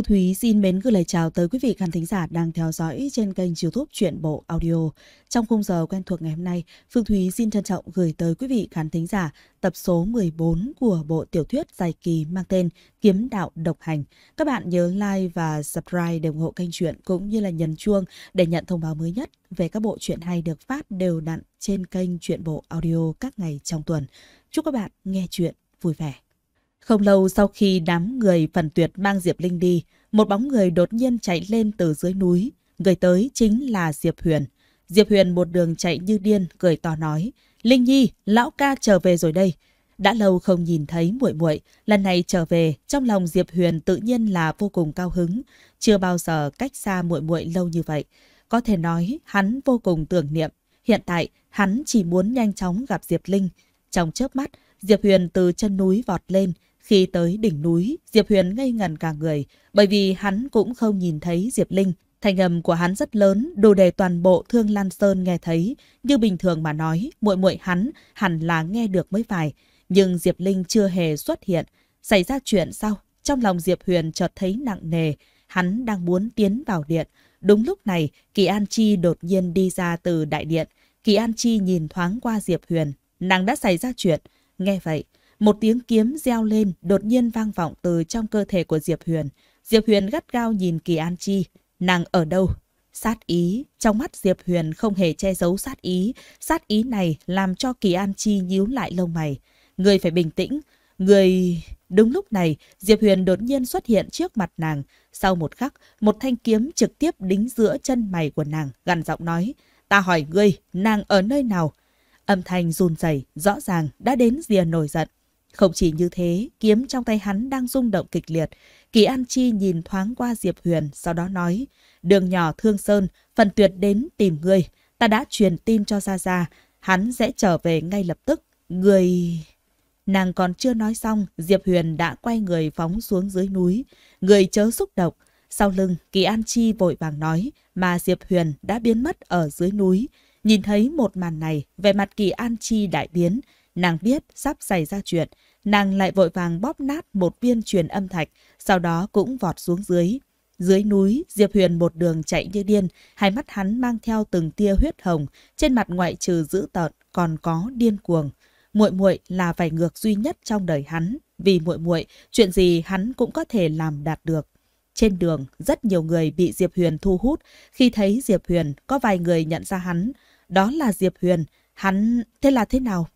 Thu Thúy xin mến gửi lời chào tới quý vị khán thính giả đang theo dõi trên kênh youtube truyện Bộ Audio. Trong khung giờ quen thuộc ngày hôm nay, Phương Thúy xin trân trọng gửi tới quý vị khán thính giả tập số 14 của bộ tiểu thuyết dài kỳ mang tên Kiếm Đạo Độc Hành. Các bạn nhớ like và subscribe để ủng hộ kênh truyện cũng như là nhấn chuông để nhận thông báo mới nhất về các bộ truyện hay được phát đều đặn trên kênh truyện Bộ Audio các ngày trong tuần. Chúc các bạn nghe truyện vui vẻ. Không lâu sau khi đám người phần tuyệt mang Diệp Linh đi, một bóng người đột nhiên chạy lên từ dưới núi. Người tới chính là Diệp Huyền. Diệp Huyền một đường chạy như điên, cười to nói. Linh Nhi, lão ca trở về rồi đây. Đã lâu không nhìn thấy muội muội, lần này trở về, trong lòng Diệp Huyền tự nhiên là vô cùng cao hứng, chưa bao giờ cách xa muội muội lâu như vậy. Có thể nói, hắn vô cùng tưởng niệm, hiện tại hắn chỉ muốn nhanh chóng gặp Diệp Linh. Trong chớp mắt, Diệp Huyền từ chân núi vọt lên, khi tới đỉnh núi, Diệp Huyền ngây ngần cả người, bởi vì hắn cũng không nhìn thấy Diệp Linh. Thành âm của hắn rất lớn, đồ đề toàn bộ Thương Lan Sơn nghe thấy, như bình thường mà nói, muội muội hắn hẳn là nghe được mới phải, nhưng Diệp Linh chưa hề xuất hiện, xảy ra chuyện sao? Trong lòng Diệp Huyền chợt thấy nặng nề, hắn đang muốn tiến vào điện, đúng lúc này, Kỳ An Chi đột nhiên đi ra từ đại điện, Kỳ An Chi nhìn thoáng qua Diệp Huyền, nàng đã xảy ra chuyện, nghe vậy, một tiếng kiếm reo lên đột nhiên vang vọng từ trong cơ thể của Diệp Huyền. Diệp Huyền gắt gao nhìn Kỳ An Chi. Nàng ở đâu? Sát ý. Trong mắt Diệp Huyền không hề che giấu sát ý. Sát ý này làm cho Kỳ An Chi nhíu lại lông mày. Người phải bình tĩnh. Người... Đúng lúc này, Diệp Huyền đột nhiên xuất hiện trước mặt nàng. Sau một khắc, một thanh kiếm trực tiếp đính giữa chân mày của nàng, gằn giọng nói. Ta hỏi ngươi, nàng ở nơi nào? Âm thanh run rẩy rõ ràng đã đến rìa nổi giận. Không chỉ như thế, kiếm trong tay hắn đang rung động kịch liệt. Kỳ An Chi nhìn thoáng qua Diệp Huyền, sau đó nói, đường nhỏ Thương Sơn, phần tuyệt đến tìm ngươi. Ta đã truyền tin cho Gia Gia, hắn sẽ trở về ngay lập tức. Người... Nàng còn chưa nói xong, Diệp Huyền đã quay người phóng xuống dưới núi. Người chớ xúc động. Sau lưng, Kỳ An Chi vội vàng nói, mà Diệp Huyền đã biến mất ở dưới núi. Nhìn thấy một màn này, về mặt Kỳ An Chi đại biến, Nàng biết sắp xảy ra chuyện, nàng lại vội vàng bóp nát một viên truyền âm thạch, sau đó cũng vọt xuống dưới. Dưới núi, Diệp Huyền một đường chạy như điên, hai mắt hắn mang theo từng tia huyết hồng, trên mặt ngoại trừ dữ tợn còn có điên cuồng. Muội muội là vảy ngược duy nhất trong đời hắn, vì muội muội, chuyện gì hắn cũng có thể làm đạt được. Trên đường, rất nhiều người bị Diệp Huyền thu hút, khi thấy Diệp Huyền, có vài người nhận ra hắn, đó là Diệp Huyền, hắn thế là thế nào?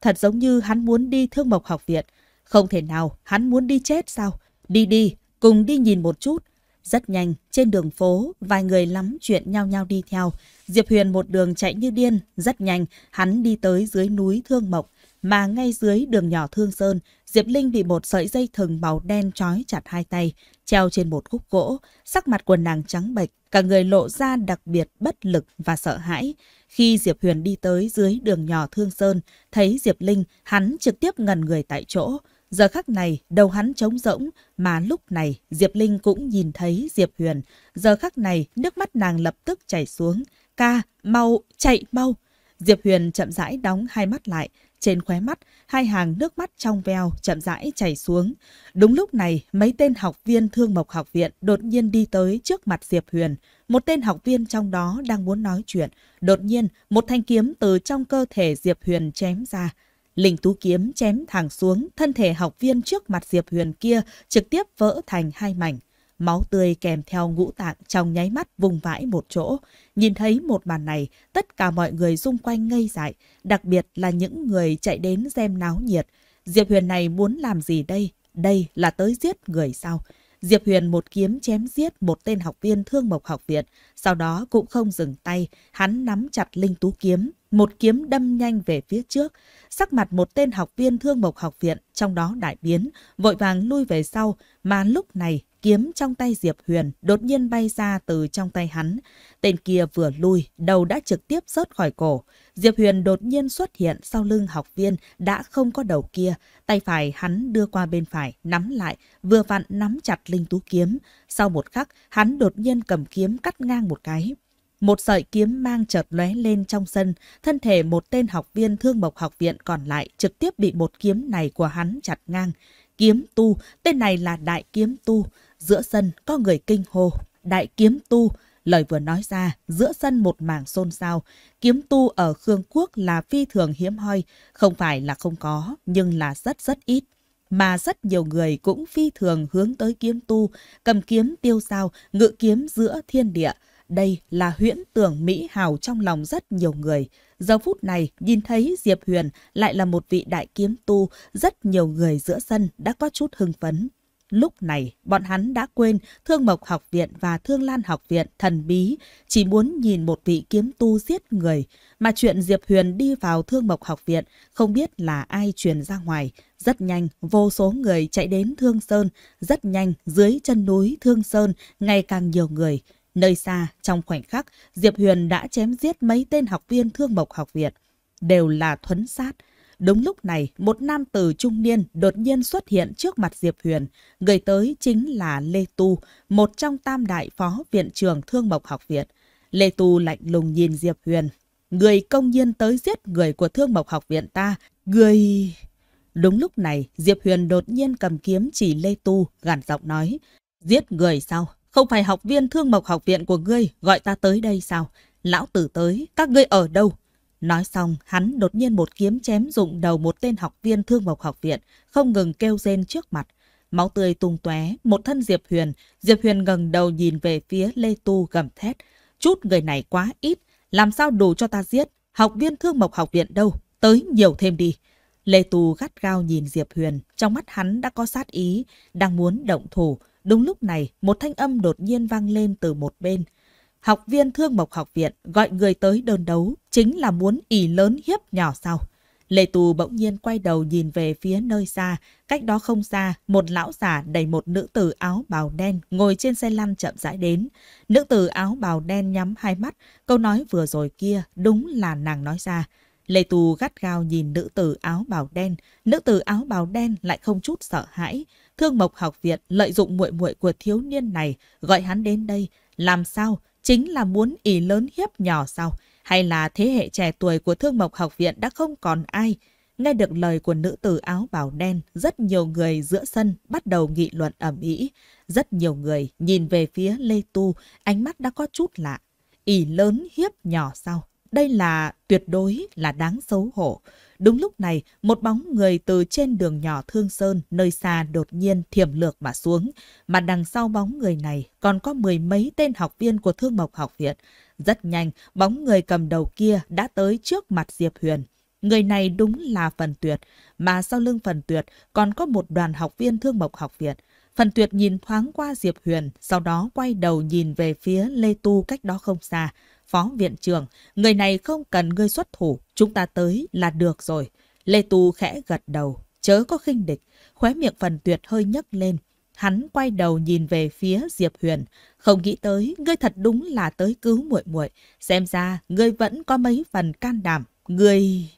Thật giống như hắn muốn đi thương mộc học viện. Không thể nào, hắn muốn đi chết sao? Đi đi, cùng đi nhìn một chút. Rất nhanh, trên đường phố, vài người lắm chuyện nhau nhau đi theo. Diệp Huyền một đường chạy như điên, rất nhanh, hắn đi tới dưới núi Thương Mộc. Mà ngay dưới đường nhỏ Thương Sơn, Diệp Linh bị một sợi dây thừng màu đen trói chặt hai tay, treo trên một khúc gỗ, sắc mặt quần nàng trắng bệch, cả người lộ ra đặc biệt bất lực và sợ hãi. Khi Diệp Huyền đi tới dưới đường nhỏ Thương Sơn, thấy Diệp Linh, hắn trực tiếp ngần người tại chỗ. Giờ khắc này, đầu hắn trống rỗng, mà lúc này Diệp Linh cũng nhìn thấy Diệp Huyền. Giờ khắc này, nước mắt nàng lập tức chảy xuống. Ca, mau, chạy mau. Diệp Huyền chậm rãi đóng hai mắt lại, trên khóe mắt, hai hàng nước mắt trong veo chậm rãi chảy xuống. Đúng lúc này, mấy tên học viên thương mộc học viện đột nhiên đi tới trước mặt Diệp Huyền. Một tên học viên trong đó đang muốn nói chuyện. Đột nhiên, một thanh kiếm từ trong cơ thể Diệp Huyền chém ra. Linh Tú Kiếm chém thẳng xuống, thân thể học viên trước mặt Diệp Huyền kia trực tiếp vỡ thành hai mảnh. Máu tươi kèm theo ngũ tạng trong nháy mắt vùng vãi một chỗ. Nhìn thấy một màn này, tất cả mọi người xung quanh ngây dại, đặc biệt là những người chạy đến xem náo nhiệt. Diệp Huyền này muốn làm gì đây? Đây là tới giết người sao? Diệp Huyền một kiếm chém giết một tên học viên thương mộc học viện, sau đó cũng không dừng tay, hắn nắm chặt linh tú kiếm một kiếm đâm nhanh về phía trước. Sắc mặt một tên học viên thương mộc học viện, trong đó đại biến, vội vàng lui về sau, mà lúc này kiếm trong tay Diệp Huyền đột nhiên bay ra từ trong tay hắn. Tên kia vừa lui, đầu đã trực tiếp rớt khỏi cổ. Diệp Huyền đột nhiên xuất hiện sau lưng học viên đã không có đầu kia. Tay phải hắn đưa qua bên phải, nắm lại, vừa vặn nắm chặt linh tú kiếm. Sau một khắc, hắn đột nhiên cầm kiếm cắt ngang một cái. Một sợi kiếm mang chợt lóe lên trong sân, thân thể một tên học viên thương mộc học viện còn lại trực tiếp bị một kiếm này của hắn chặt ngang. Kiếm tu, tên này là đại kiếm tu. Giữa sân có người kinh hô, đại kiếm tu. Lời vừa nói ra, giữa sân một mảng xôn xao. Kiếm tu ở Khương Quốc là phi thường hiếm hoi, không phải là không có, nhưng là rất rất ít mà rất nhiều người cũng phi thường hướng tới kiếm tu, cầm kiếm tiêu sao, ngự kiếm giữa thiên địa, đây là huyễn tưởng mỹ hào trong lòng rất nhiều người. Giờ phút này, nhìn thấy Diệp Huyền lại là một vị đại kiếm tu, rất nhiều người giữa sân đã có chút hưng phấn. Lúc này, bọn hắn đã quên Thương Mộc Học Viện và Thương Lan Học Viện thần bí, chỉ muốn nhìn một vị kiếm tu giết người. Mà chuyện Diệp Huyền đi vào Thương Mộc Học Viện không biết là ai truyền ra ngoài. Rất nhanh, vô số người chạy đến Thương Sơn. Rất nhanh, dưới chân núi Thương Sơn, ngày càng nhiều người. Nơi xa, trong khoảnh khắc, Diệp Huyền đã chém giết mấy tên học viên thương mộc học viện. Đều là thuấn sát. Đúng lúc này, một nam tử trung niên đột nhiên xuất hiện trước mặt Diệp Huyền. Người tới chính là Lê Tu, một trong tam đại phó viện Trường thương mộc học viện. Lê Tu lạnh lùng nhìn Diệp Huyền. Người công nhiên tới giết người của thương mộc học viện ta. Người... Đúng lúc này, Diệp Huyền đột nhiên cầm kiếm chỉ Lê Tu, gằn giọng nói. Giết người sao? Không phải học viên thương mộc học viện của ngươi gọi ta tới đây sao? Lão tử tới, các ngươi ở đâu? Nói xong, hắn đột nhiên một kiếm chém rụng đầu một tên học viên thương mộc học viện, không ngừng kêu rên trước mặt. Máu tươi tung tóe, một thân Diệp Huyền, Diệp Huyền ngẩng đầu nhìn về phía Lê Tu gầm thét. Chút người này quá ít, làm sao đủ cho ta giết? Học viên thương mộc học viện đâu? Tới nhiều thêm đi. Lê Tu gắt gao nhìn Diệp Huyền, trong mắt hắn đã có sát ý, đang muốn động thủ. Đúng lúc này, một thanh âm đột nhiên vang lên từ một bên. Học viên thương mộc học viện gọi người tới đơn đấu chính là muốn ỉ lớn hiếp nhỏ sau Lê Tù bỗng nhiên quay đầu nhìn về phía nơi xa, cách đó không xa, một lão giả đầy một nữ tử áo bào đen ngồi trên xe lăn chậm rãi đến. Nữ tử áo bào đen nhắm hai mắt, câu nói vừa rồi kia đúng là nàng nói ra. Lê Tù gắt gao nhìn nữ tử áo bào đen, nữ tử áo bào đen lại không chút sợ hãi, Thương Mộc học viện lợi dụng muội muội của thiếu niên này gọi hắn đến đây, làm sao? Chính là muốn ỷ lớn hiếp nhỏ sao? Hay là thế hệ trẻ tuổi của Thương Mộc học viện đã không còn ai? Nghe được lời của nữ tử áo bào đen, rất nhiều người giữa sân bắt đầu nghị luận ầm ĩ. Rất nhiều người nhìn về phía Lê Tu, ánh mắt đã có chút lạ. ỷ lớn hiếp nhỏ sao? Đây là tuyệt đối là đáng xấu hổ. Đúng lúc này, một bóng người từ trên đường nhỏ Thương Sơn nơi xa đột nhiên thiểm lược mà xuống. Mà đằng sau bóng người này còn có mười mấy tên học viên của Thương Mộc Học Viện. Rất nhanh, bóng người cầm đầu kia đã tới trước mặt Diệp Huyền. Người này đúng là Phần Tuyệt, mà sau lưng Phần Tuyệt còn có một đoàn học viên Thương Mộc Học Viện. Phần Tuyệt nhìn thoáng qua Diệp Huyền, sau đó quay đầu nhìn về phía Lê Tu cách đó không xa. Phó viện trưởng, người này không cần ngươi xuất thủ, chúng ta tới là được rồi. Lê Tu khẽ gật đầu, chớ có khinh địch, khóe miệng phần tuyệt hơi nhấc lên. Hắn quay đầu nhìn về phía Diệp Huyền, không nghĩ tới ngươi thật đúng là tới cứu muội muội, xem ra ngươi vẫn có mấy phần can đảm, ngươi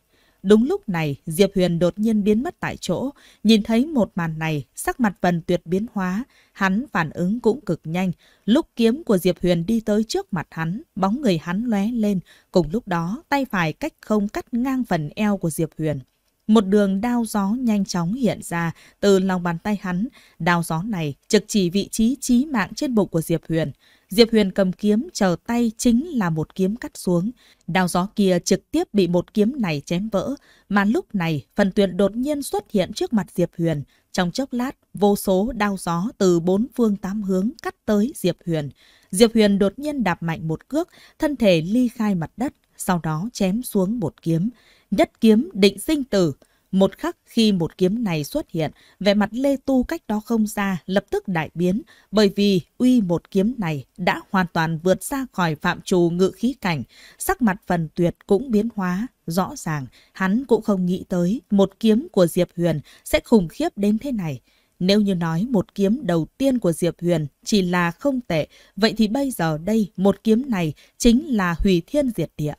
Đúng lúc này, Diệp Huyền đột nhiên biến mất tại chỗ. Nhìn thấy một màn này, sắc mặt Vân Tuyệt biến hóa. Hắn phản ứng cũng cực nhanh. Lúc kiếm của Diệp Huyền đi tới trước mặt hắn, bóng người hắn lóe lên. Cùng lúc đó, tay phải cách không cắt ngang phần eo của Diệp Huyền. Một đường đao gió nhanh chóng hiện ra từ lòng bàn tay hắn. Đao gió này trực chỉ vị trí chí mạng trên bụng của Diệp Huyền. Diệp Huyền cầm kiếm chờ tay chính là một kiếm cắt xuống. Đao gió kia trực tiếp bị một kiếm này chém vỡ. Mà lúc này, phần tuyệt đột nhiên xuất hiện trước mặt Diệp Huyền. Trong chốc lát, vô số đao gió từ bốn phương tám hướng cắt tới Diệp Huyền. Diệp Huyền đột nhiên đạp mạnh một cước, thân thể ly khai mặt đất, sau đó chém xuống một kiếm. Nhất kiếm định sinh tử. Một khắc khi một kiếm này xuất hiện, vẻ mặt Lê Tu cách đó không xa lập tức đại biến, bởi vì uy một kiếm này đã hoàn toàn vượt ra khỏi phạm trù ngự khí cảnh, sắc mặt phần tuyệt cũng biến hóa. Rõ ràng, hắn cũng không nghĩ tới một kiếm của Diệp Huyền sẽ khủng khiếp đến thế này. Nếu như nói một kiếm đầu tiên của Diệp Huyền chỉ là không tệ, vậy thì bây giờ đây một kiếm này chính là hủy thiên diệt địa.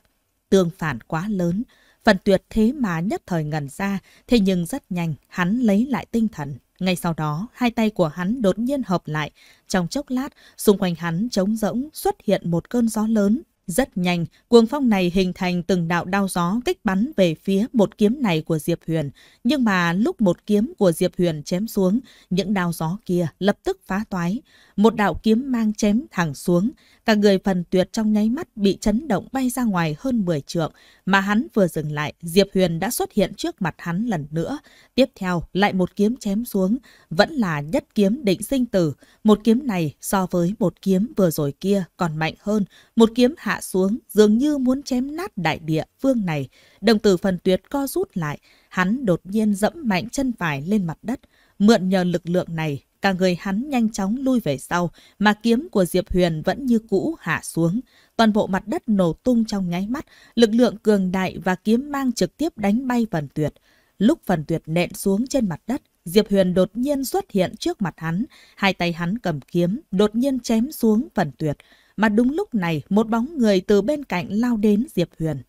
Tương phản quá lớn, Phần tuyệt thế mà nhất thời ngần ra, thế nhưng rất nhanh, hắn lấy lại tinh thần. Ngay sau đó, hai tay của hắn đột nhiên hợp lại. Trong chốc lát, xung quanh hắn trống rỗng xuất hiện một cơn gió lớn. Rất nhanh, cuồng phong này hình thành từng đạo đao gió kích bắn về phía một kiếm này của Diệp Huyền. Nhưng mà lúc một kiếm của Diệp Huyền chém xuống, những đao gió kia lập tức phá toái một đạo kiếm mang chém thẳng xuống, cả người phần tuyệt trong nháy mắt bị chấn động bay ra ngoài hơn 10 trượng, mà hắn vừa dừng lại, Diệp Huyền đã xuất hiện trước mặt hắn lần nữa. Tiếp theo, lại một kiếm chém xuống, vẫn là nhất kiếm định sinh tử. Một kiếm này so với một kiếm vừa rồi kia còn mạnh hơn, một kiếm hạ xuống dường như muốn chém nát đại địa phương này. Đồng tử phần tuyệt co rút lại, hắn đột nhiên dẫm mạnh chân phải lên mặt đất. Mượn nhờ lực lượng này, cả người hắn nhanh chóng lui về sau, mà kiếm của Diệp Huyền vẫn như cũ hạ xuống. Toàn bộ mặt đất nổ tung trong nháy mắt, lực lượng cường đại và kiếm mang trực tiếp đánh bay Phần Tuyệt. Lúc Phần Tuyệt nện xuống trên mặt đất, Diệp Huyền đột nhiên xuất hiện trước mặt hắn, hai tay hắn cầm kiếm, đột nhiên chém xuống Phần Tuyệt. Mà đúng lúc này, một bóng người từ bên cạnh lao đến Diệp Huyền.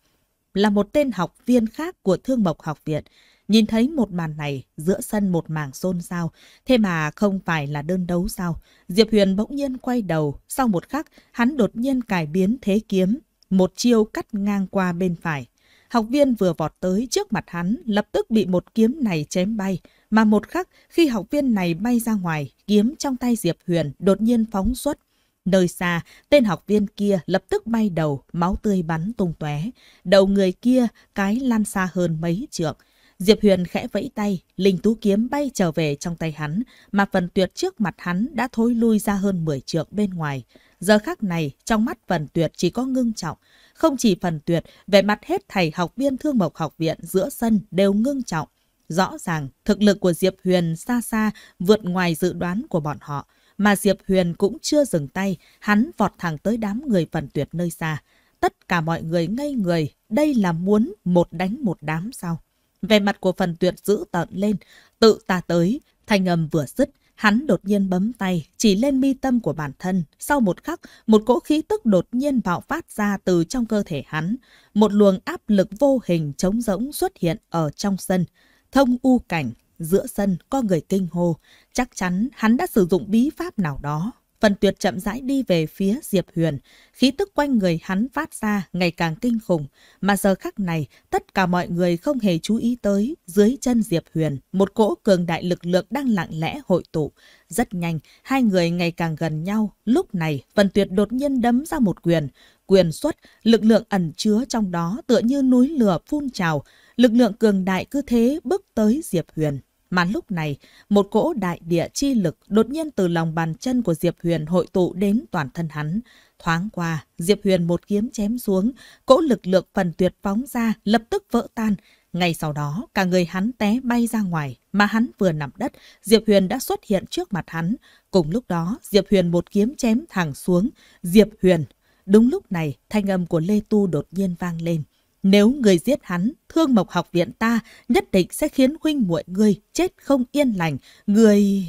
Là một tên học viên khác của Thương Mộc Học Viện. Nhìn thấy một màn này, giữa sân một mảng xôn xao, thế mà không phải là đơn đấu sao. Diệp Huyền bỗng nhiên quay đầu, sau một khắc, hắn đột nhiên cải biến thế kiếm, một chiêu cắt ngang qua bên phải. Học viên vừa vọt tới trước mặt hắn, lập tức bị một kiếm này chém bay, mà một khắc khi học viên này bay ra ngoài, kiếm trong tay Diệp Huyền đột nhiên phóng xuất. Nơi xa, tên học viên kia lập tức bay đầu, máu tươi bắn tung tóe. Đầu người kia cái lan xa hơn mấy trượng. Diệp Huyền khẽ vẫy tay, linh tú kiếm bay trở về trong tay hắn, mà phần tuyệt trước mặt hắn đã thối lui ra hơn 10 trượng bên ngoài. Giờ khắc này, trong mắt phần tuyệt chỉ có ngưng trọng. Không chỉ phần tuyệt, về mặt hết thầy học viên thương mộc học viện giữa sân đều ngưng trọng. Rõ ràng, thực lực của Diệp Huyền xa xa vượt ngoài dự đoán của bọn họ. Mà Diệp Huyền cũng chưa dừng tay, hắn vọt thẳng tới đám người phần tuyệt nơi xa. Tất cả mọi người ngây người, đây là muốn một đánh một đám sao? Về mặt của phần tuyệt giữ tận lên, tự ta tới, thanh âm vừa dứt, hắn đột nhiên bấm tay, chỉ lên mi tâm của bản thân. Sau một khắc, một cỗ khí tức đột nhiên bạo phát ra từ trong cơ thể hắn. Một luồng áp lực vô hình trống rỗng xuất hiện ở trong sân. Thông u cảnh, giữa sân có người kinh hô. Chắc chắn hắn đã sử dụng bí pháp nào đó Phần tuyệt chậm rãi đi về phía Diệp Huyền, khí tức quanh người hắn phát ra ngày càng kinh khủng, mà giờ khắc này tất cả mọi người không hề chú ý tới dưới chân Diệp Huyền, một cỗ cường đại lực lượng đang lặng lẽ hội tụ. Rất nhanh, hai người ngày càng gần nhau, lúc này phần tuyệt đột nhiên đấm ra một quyền, quyền xuất, lực lượng ẩn chứa trong đó tựa như núi lửa phun trào, lực lượng cường đại cứ thế bước tới Diệp Huyền. Mà lúc này, một cỗ đại địa chi lực đột nhiên từ lòng bàn chân của Diệp Huyền hội tụ đến toàn thân hắn. Thoáng qua, Diệp Huyền một kiếm chém xuống, cỗ lực lượng phần tuyệt phóng ra, lập tức vỡ tan. Ngay sau đó, cả người hắn té bay ra ngoài, mà hắn vừa nằm đất, Diệp Huyền đã xuất hiện trước mặt hắn. Cùng lúc đó, Diệp Huyền một kiếm chém thẳng xuống. Diệp Huyền! Đúng lúc này, thanh âm của Lê Tu đột nhiên vang lên. Nếu người giết hắn, thương mộc học viện ta nhất định sẽ khiến huynh muội người chết không yên lành. Người...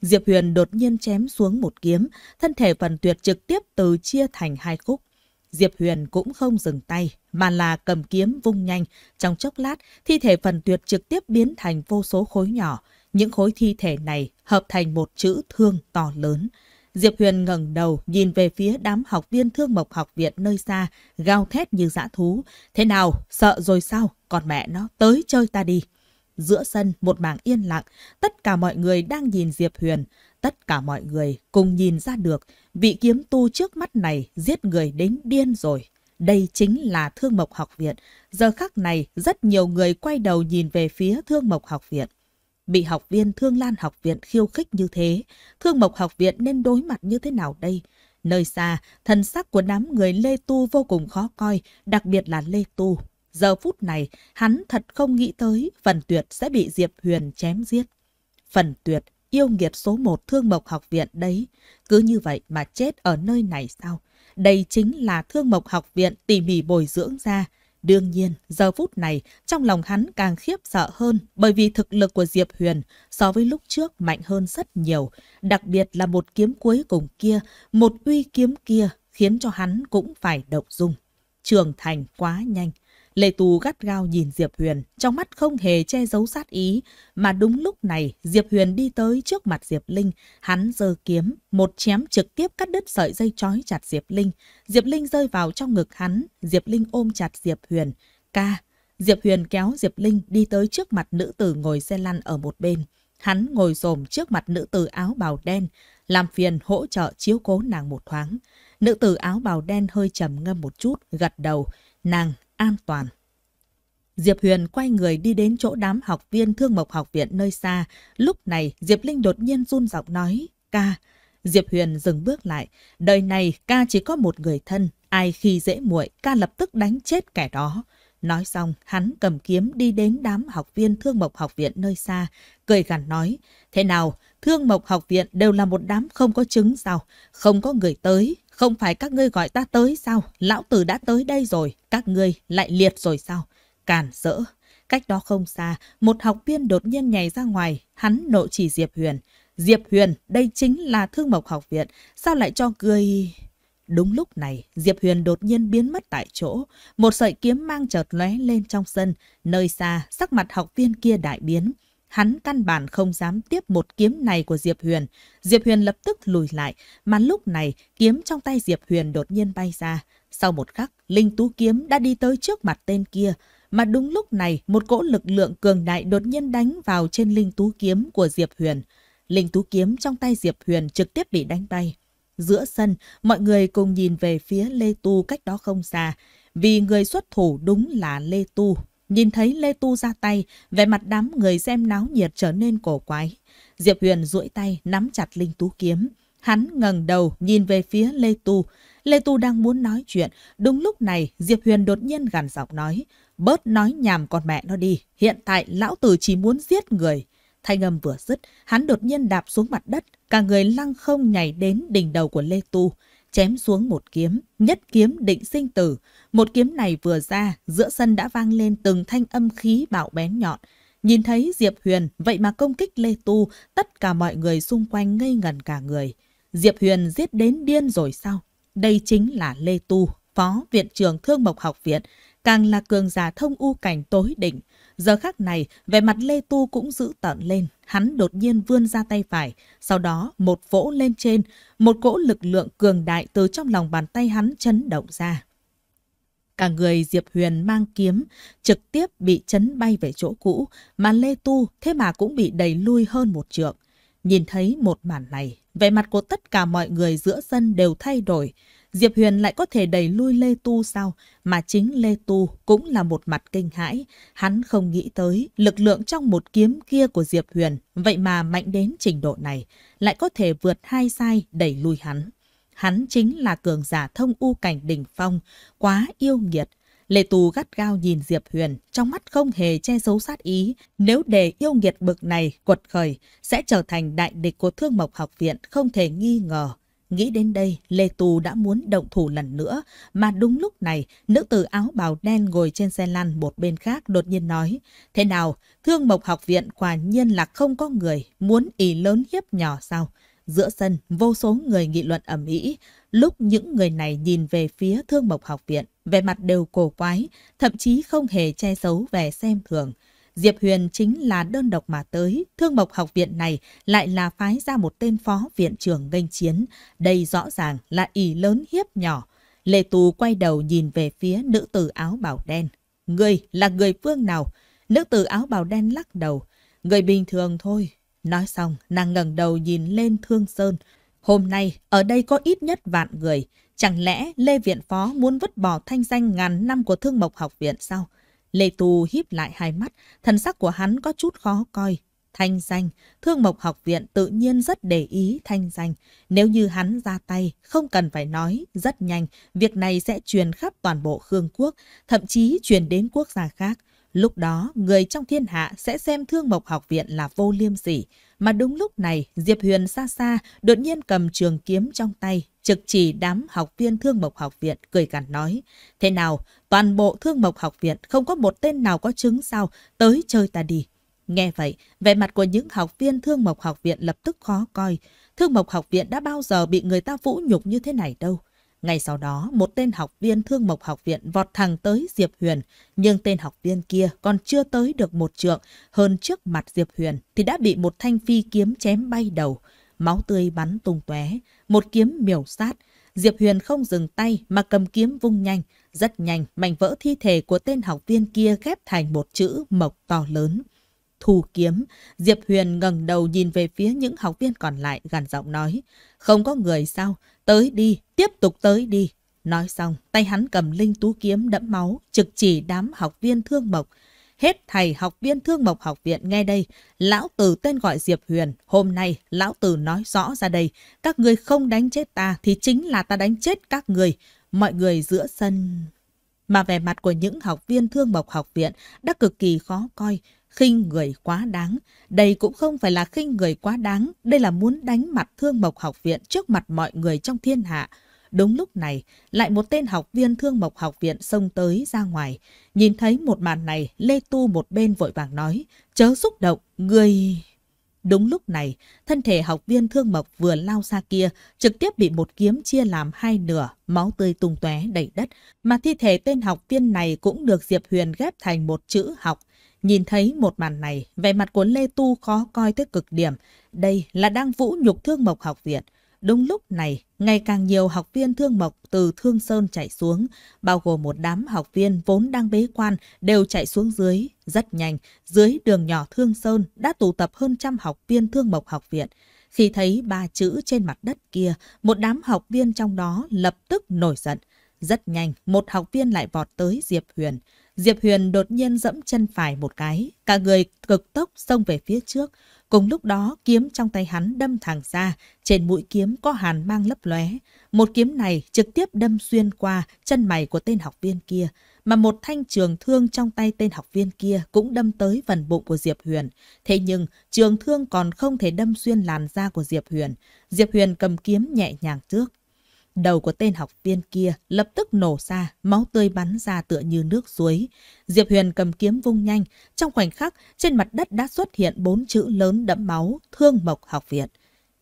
Diệp Huyền đột nhiên chém xuống một kiếm, thân thể phần tuyệt trực tiếp từ chia thành hai khúc. Diệp Huyền cũng không dừng tay, mà là cầm kiếm vung nhanh. Trong chốc lát, thi thể phần tuyệt trực tiếp biến thành vô số khối nhỏ. Những khối thi thể này hợp thành một chữ thương to lớn. Diệp Huyền ngẩng đầu nhìn về phía đám học viên thương mộc học viện nơi xa, gào thét như dã thú. Thế nào, sợ rồi sao? Còn mẹ nó, tới chơi ta đi. Giữa sân một mảng yên lặng, tất cả mọi người đang nhìn Diệp Huyền. Tất cả mọi người cùng nhìn ra được, vị kiếm tu trước mắt này giết người đến điên rồi. Đây chính là Thương Mộc Học Viện. Giờ khắc này, rất nhiều người quay đầu nhìn về phía Thương Mộc Học Viện bị học viên Thương Lan học viện khiêu khích như thế, Thương Mộc học viện nên đối mặt như thế nào đây? Nơi xa, thần sắc của đám người Lê Tu vô cùng khó coi, đặc biệt là Lê Tu. Giờ phút này, hắn thật không nghĩ tới Phần Tuyệt sẽ bị Diệp Huyền chém giết. Phần Tuyệt, yêu nghiệt số một Thương Mộc học viện đấy. Cứ như vậy mà chết ở nơi này sao? Đây chính là Thương Mộc học viện tỉ mỉ bồi dưỡng ra. Đương nhiên, giờ phút này, trong lòng hắn càng khiếp sợ hơn bởi vì thực lực của Diệp Huyền so với lúc trước mạnh hơn rất nhiều. Đặc biệt là một kiếm cuối cùng kia, một uy kiếm kia khiến cho hắn cũng phải động dung. Trưởng thành quá nhanh. Lê Tu gắt gao nhìn Diệp Huyền, trong mắt không hề che giấu sát ý, mà đúng lúc này Diệp Huyền đi tới trước mặt Diệp Linh, hắn giơ kiếm, một chém trực tiếp cắt đứt sợi dây trói chặt Diệp Linh. Diệp Linh rơi vào trong ngực hắn, Diệp Linh ôm chặt Diệp Huyền, ca. Diệp Huyền kéo Diệp Linh đi tới trước mặt nữ tử ngồi xe lăn ở một bên. Hắn ngồi xổm trước mặt nữ tử áo bào đen, làm phiền hỗ trợ chiếu cố nàng một thoáng. Nữ tử áo bào đen hơi trầm ngâm một chút, gật đầu. Nàng an toàn. Diệp Huyền quay người đi đến chỗ đám học viên thương mộc học viện nơi xa. Lúc này Diệp Linh đột nhiên run giọng nói, ca. Diệp Huyền dừng bước lại. Đời này ca chỉ có một người thân. Ai khi dễ muội ca lập tức đánh chết kẻ đó. Nói xong, hắn cầm kiếm đi đến đám học viên thương mộc học viện nơi xa, cười gằn nói, thế nào, thương mộc học viện đều là một đám không có chứng sao, không có người tới, không phải các ngươi gọi ta tới sao? Lão tử đã tới đây rồi, các ngươi lại liệt rồi sao? Càn rỡ. Cách đó không xa, một học viên đột nhiên nhảy ra ngoài, hắn nộ chỉ Diệp Huyền. Diệp Huyền, đây chính là thương mộc học viện, sao lại cho cười... Đúng lúc này, Diệp Huyền đột nhiên biến mất tại chỗ, một sợi kiếm mang chợt lóe lên trong sân, nơi xa, sắc mặt học viên kia đại biến. Hắn căn bản không dám tiếp một kiếm này của Diệp Huyền. Diệp Huyền lập tức lùi lại, mà lúc này kiếm trong tay Diệp Huyền đột nhiên bay ra. Sau một khắc, Linh Tú Kiếm đã đi tới trước mặt tên kia. Mà đúng lúc này, một cỗ lực lượng cường đại đột nhiên đánh vào trên Linh Tú Kiếm của Diệp Huyền. Linh Tú Kiếm trong tay Diệp Huyền trực tiếp bị đánh bay. Giữa sân, mọi người cùng nhìn về phía Lê Tu cách đó không xa, vì người xuất thủ đúng là Lê Tu. Nhìn thấy Lê Tu ra tay, vẻ mặt đám người xem náo nhiệt trở nên cổ quái. Diệp Huyền duỗi tay nắm chặt Linh Tú kiếm. Hắn ngẩng đầu nhìn về phía Lê Tu. Lê Tu đang muốn nói chuyện. Đúng lúc này, Diệp Huyền đột nhiên gằn giọng nói. Bớt nói nhảm con mẹ nó đi. Hiện tại, lão tử chỉ muốn giết người. Thanh âm vừa dứt, hắn đột nhiên đạp xuống mặt đất. Cả người lăng không nhảy đến đỉnh đầu của Lê Tu chém xuống một kiếm, nhất kiếm định sinh tử. Một kiếm này vừa ra, giữa sân đã vang lên từng thanh âm khí bạo bén nhọn. Nhìn thấy Diệp Huyền, vậy mà công kích Lê Tu, tất cả mọi người xung quanh ngây ngần cả người. Diệp Huyền giết đến điên rồi sao? Đây chính là Lê Tu, phó viện trưởng Thương Mộc Học Viện, càng là cường giả thông u cảnh tối đỉnh. Giờ khác này, vẻ mặt Lê Tu cũng giữ tận lên. Hắn đột nhiên vươn ra tay phải. Sau đó, một vỗ lên trên, một cỗ lực lượng cường đại từ trong lòng bàn tay hắn chấn động ra. Cả người Diệp Huyền mang kiếm, trực tiếp bị chấn bay về chỗ cũ, mà Lê Tu thế mà cũng bị đẩy lui hơn một trượng. Nhìn thấy một màn này, vẻ mặt của tất cả mọi người giữa sân đều thay đổi. Diệp Huyền lại có thể đẩy lui Lê Tu sao? Mà chính Lê Tu cũng là một mặt kinh hãi. Hắn không nghĩ tới lực lượng trong một kiếm kia của Diệp Huyền, vậy mà mạnh đến trình độ này, lại có thể vượt hai sai đẩy lui hắn. Hắn chính là cường giả thông u cảnh đỉnh phong, quá yêu nghiệt. Lê Tu gắt gao nhìn Diệp Huyền, trong mắt không hề che giấu sát ý. Nếu để yêu nghiệt bực này quật khởi, sẽ trở thành đại địch của thương mộc học viện, không thể nghi ngờ. Nghĩ đến đây, Lê Tù đã muốn động thủ lần nữa, mà đúng lúc này, nữ tử áo bào đen ngồi trên xe lăn một bên khác đột nhiên nói, thế nào, thương mộc học viện quả nhiên là không có người, muốn ý lớn hiếp nhỏ sao? Giữa sân, vô số người nghị luận ầm ĩ. Lúc những người này nhìn về phía thương mộc học viện, vẻ mặt đều cổ quái, thậm chí không hề che giấu vẻ xem thường. Diệp Huyền chính là đơn độc mà tới, thương mộc học viện này lại là phái ra một tên phó viện trưởng nghênh chiến. Đây rõ ràng là ỷ lớn hiếp nhỏ. Lê Tù quay đầu nhìn về phía nữ tử áo bào đen. Người là người phương nào? Nữ tử áo bào đen lắc đầu. Người bình thường thôi. Nói xong, nàng ngẩng đầu nhìn lên Thương Sơn. Hôm nay, ở đây có ít nhất vạn người. Chẳng lẽ Lê Viện Phó muốn vứt bỏ thanh danh ngàn năm của Thương Mộc Học Viện sao? Lê Tu híp lại hai mắt, thần sắc của hắn có chút khó coi. Thanh danh, thương mộc học viện tự nhiên rất để ý thanh danh. Nếu như hắn ra tay, không cần phải nói, rất nhanh, việc này sẽ truyền khắp toàn bộ Khương quốc, thậm chí truyền đến quốc gia khác. Lúc đó, người trong thiên hạ sẽ xem thương mộc học viện là vô liêm sỉ. Mà đúng lúc này, Diệp Huyền xa xa đột nhiên cầm trường kiếm trong tay, trực chỉ đám học viên thương mộc học viện, cười cản nói. Thế nào, toàn bộ thương mộc học viện không có một tên nào có chứng sao, tới chơi ta đi. Nghe vậy, vẻ mặt của những học viên thương mộc học viện lập tức khó coi. Thương mộc học viện đã bao giờ bị người ta vũ nhục như thế này đâu. Ngay sau đó, một tên học viên thương mộc học viện vọt thẳng tới Diệp Huyền, nhưng tên học viên kia còn chưa tới được một trượng, hơn trước mặt Diệp Huyền thì đã bị một thanh phi kiếm chém bay đầu, máu tươi bắn tung tóe, một kiếm miểu sát. Diệp Huyền không dừng tay mà cầm kiếm vung nhanh, rất nhanh, mảnh vỡ thi thể của tên học viên kia ghép thành một chữ mộc to lớn. Thu kiếm, Diệp Huyền ngẩng đầu nhìn về phía những học viên còn lại gần giọng nói. Không có người sao, tới đi, tiếp tục tới đi. Nói xong, tay hắn cầm linh tú kiếm đẫm máu, trực chỉ đám học viên thương mộc. Hết thầy học viên thương mộc học viện nghe đây, lão tử tên gọi Diệp Huyền, hôm nay lão tử nói rõ ra đây, các ngươi không đánh chết ta thì chính là ta đánh chết các người mọi người giữa sân. Mà vẻ mặt của những học viên thương mộc học viện đã cực kỳ khó coi, khinh người quá đáng. Đây cũng không phải là khinh người quá đáng, đây là muốn đánh mặt thương mộc học viện trước mặt mọi người trong thiên hạ. Đúng lúc này, lại một tên học viên thương mộc học viện xông tới ra ngoài. Nhìn thấy một màn này, Lê Tu một bên vội vàng nói, chớ xúc động, người... Đúng lúc này, thân thể học viên Thương Mộc vừa lao ra kia, trực tiếp bị một kiếm chia làm hai nửa, máu tươi tung tóe đầy đất, mà thi thể tên học viên này cũng được Diệp Huyền ghép thành một chữ học. Nhìn thấy một màn này, vẻ mặt của Lê Tu khó coi tới cực điểm. Đây là đang vũ nhục Thương Mộc học viện. Đúng lúc này, ngày càng nhiều học viên Thương Mộc từ Thương Sơn chạy xuống, bao gồm một đám học viên vốn đang bế quan đều chạy xuống dưới. Rất nhanh, dưới đường nhỏ Thương Sơn đã tụ tập hơn trăm học viên Thương Mộc học viện. Khi thấy ba chữ trên mặt đất kia, một đám học viên trong đó lập tức nổi giận. Rất nhanh, một học viên lại vọt tới Diệp Huyền. Diệp Huyền đột nhiên dẫm chân phải một cái, cả người cực tốc xông về phía trước. Cùng lúc đó, kiếm trong tay hắn đâm thẳng ra, trên mũi kiếm có hàn mang lấp lóe. Một kiếm này trực tiếp đâm xuyên qua chân mày của tên học viên kia, mà một thanh trường thương trong tay tên học viên kia cũng đâm tới phần bụng của Diệp Huyền. Thế nhưng, trường thương còn không thể đâm xuyên làn da của Diệp Huyền. Diệp Huyền cầm kiếm nhẹ nhàng trước, Đầu của tên học viên kia lập tức nổ ra, máu tươi bắn ra tựa như nước suối. Diệp Huyền cầm kiếm vung nhanh, trong khoảnh khắc trên mặt đất đã xuất hiện bốn chữ lớn đẫm máu, thương mộc học viện.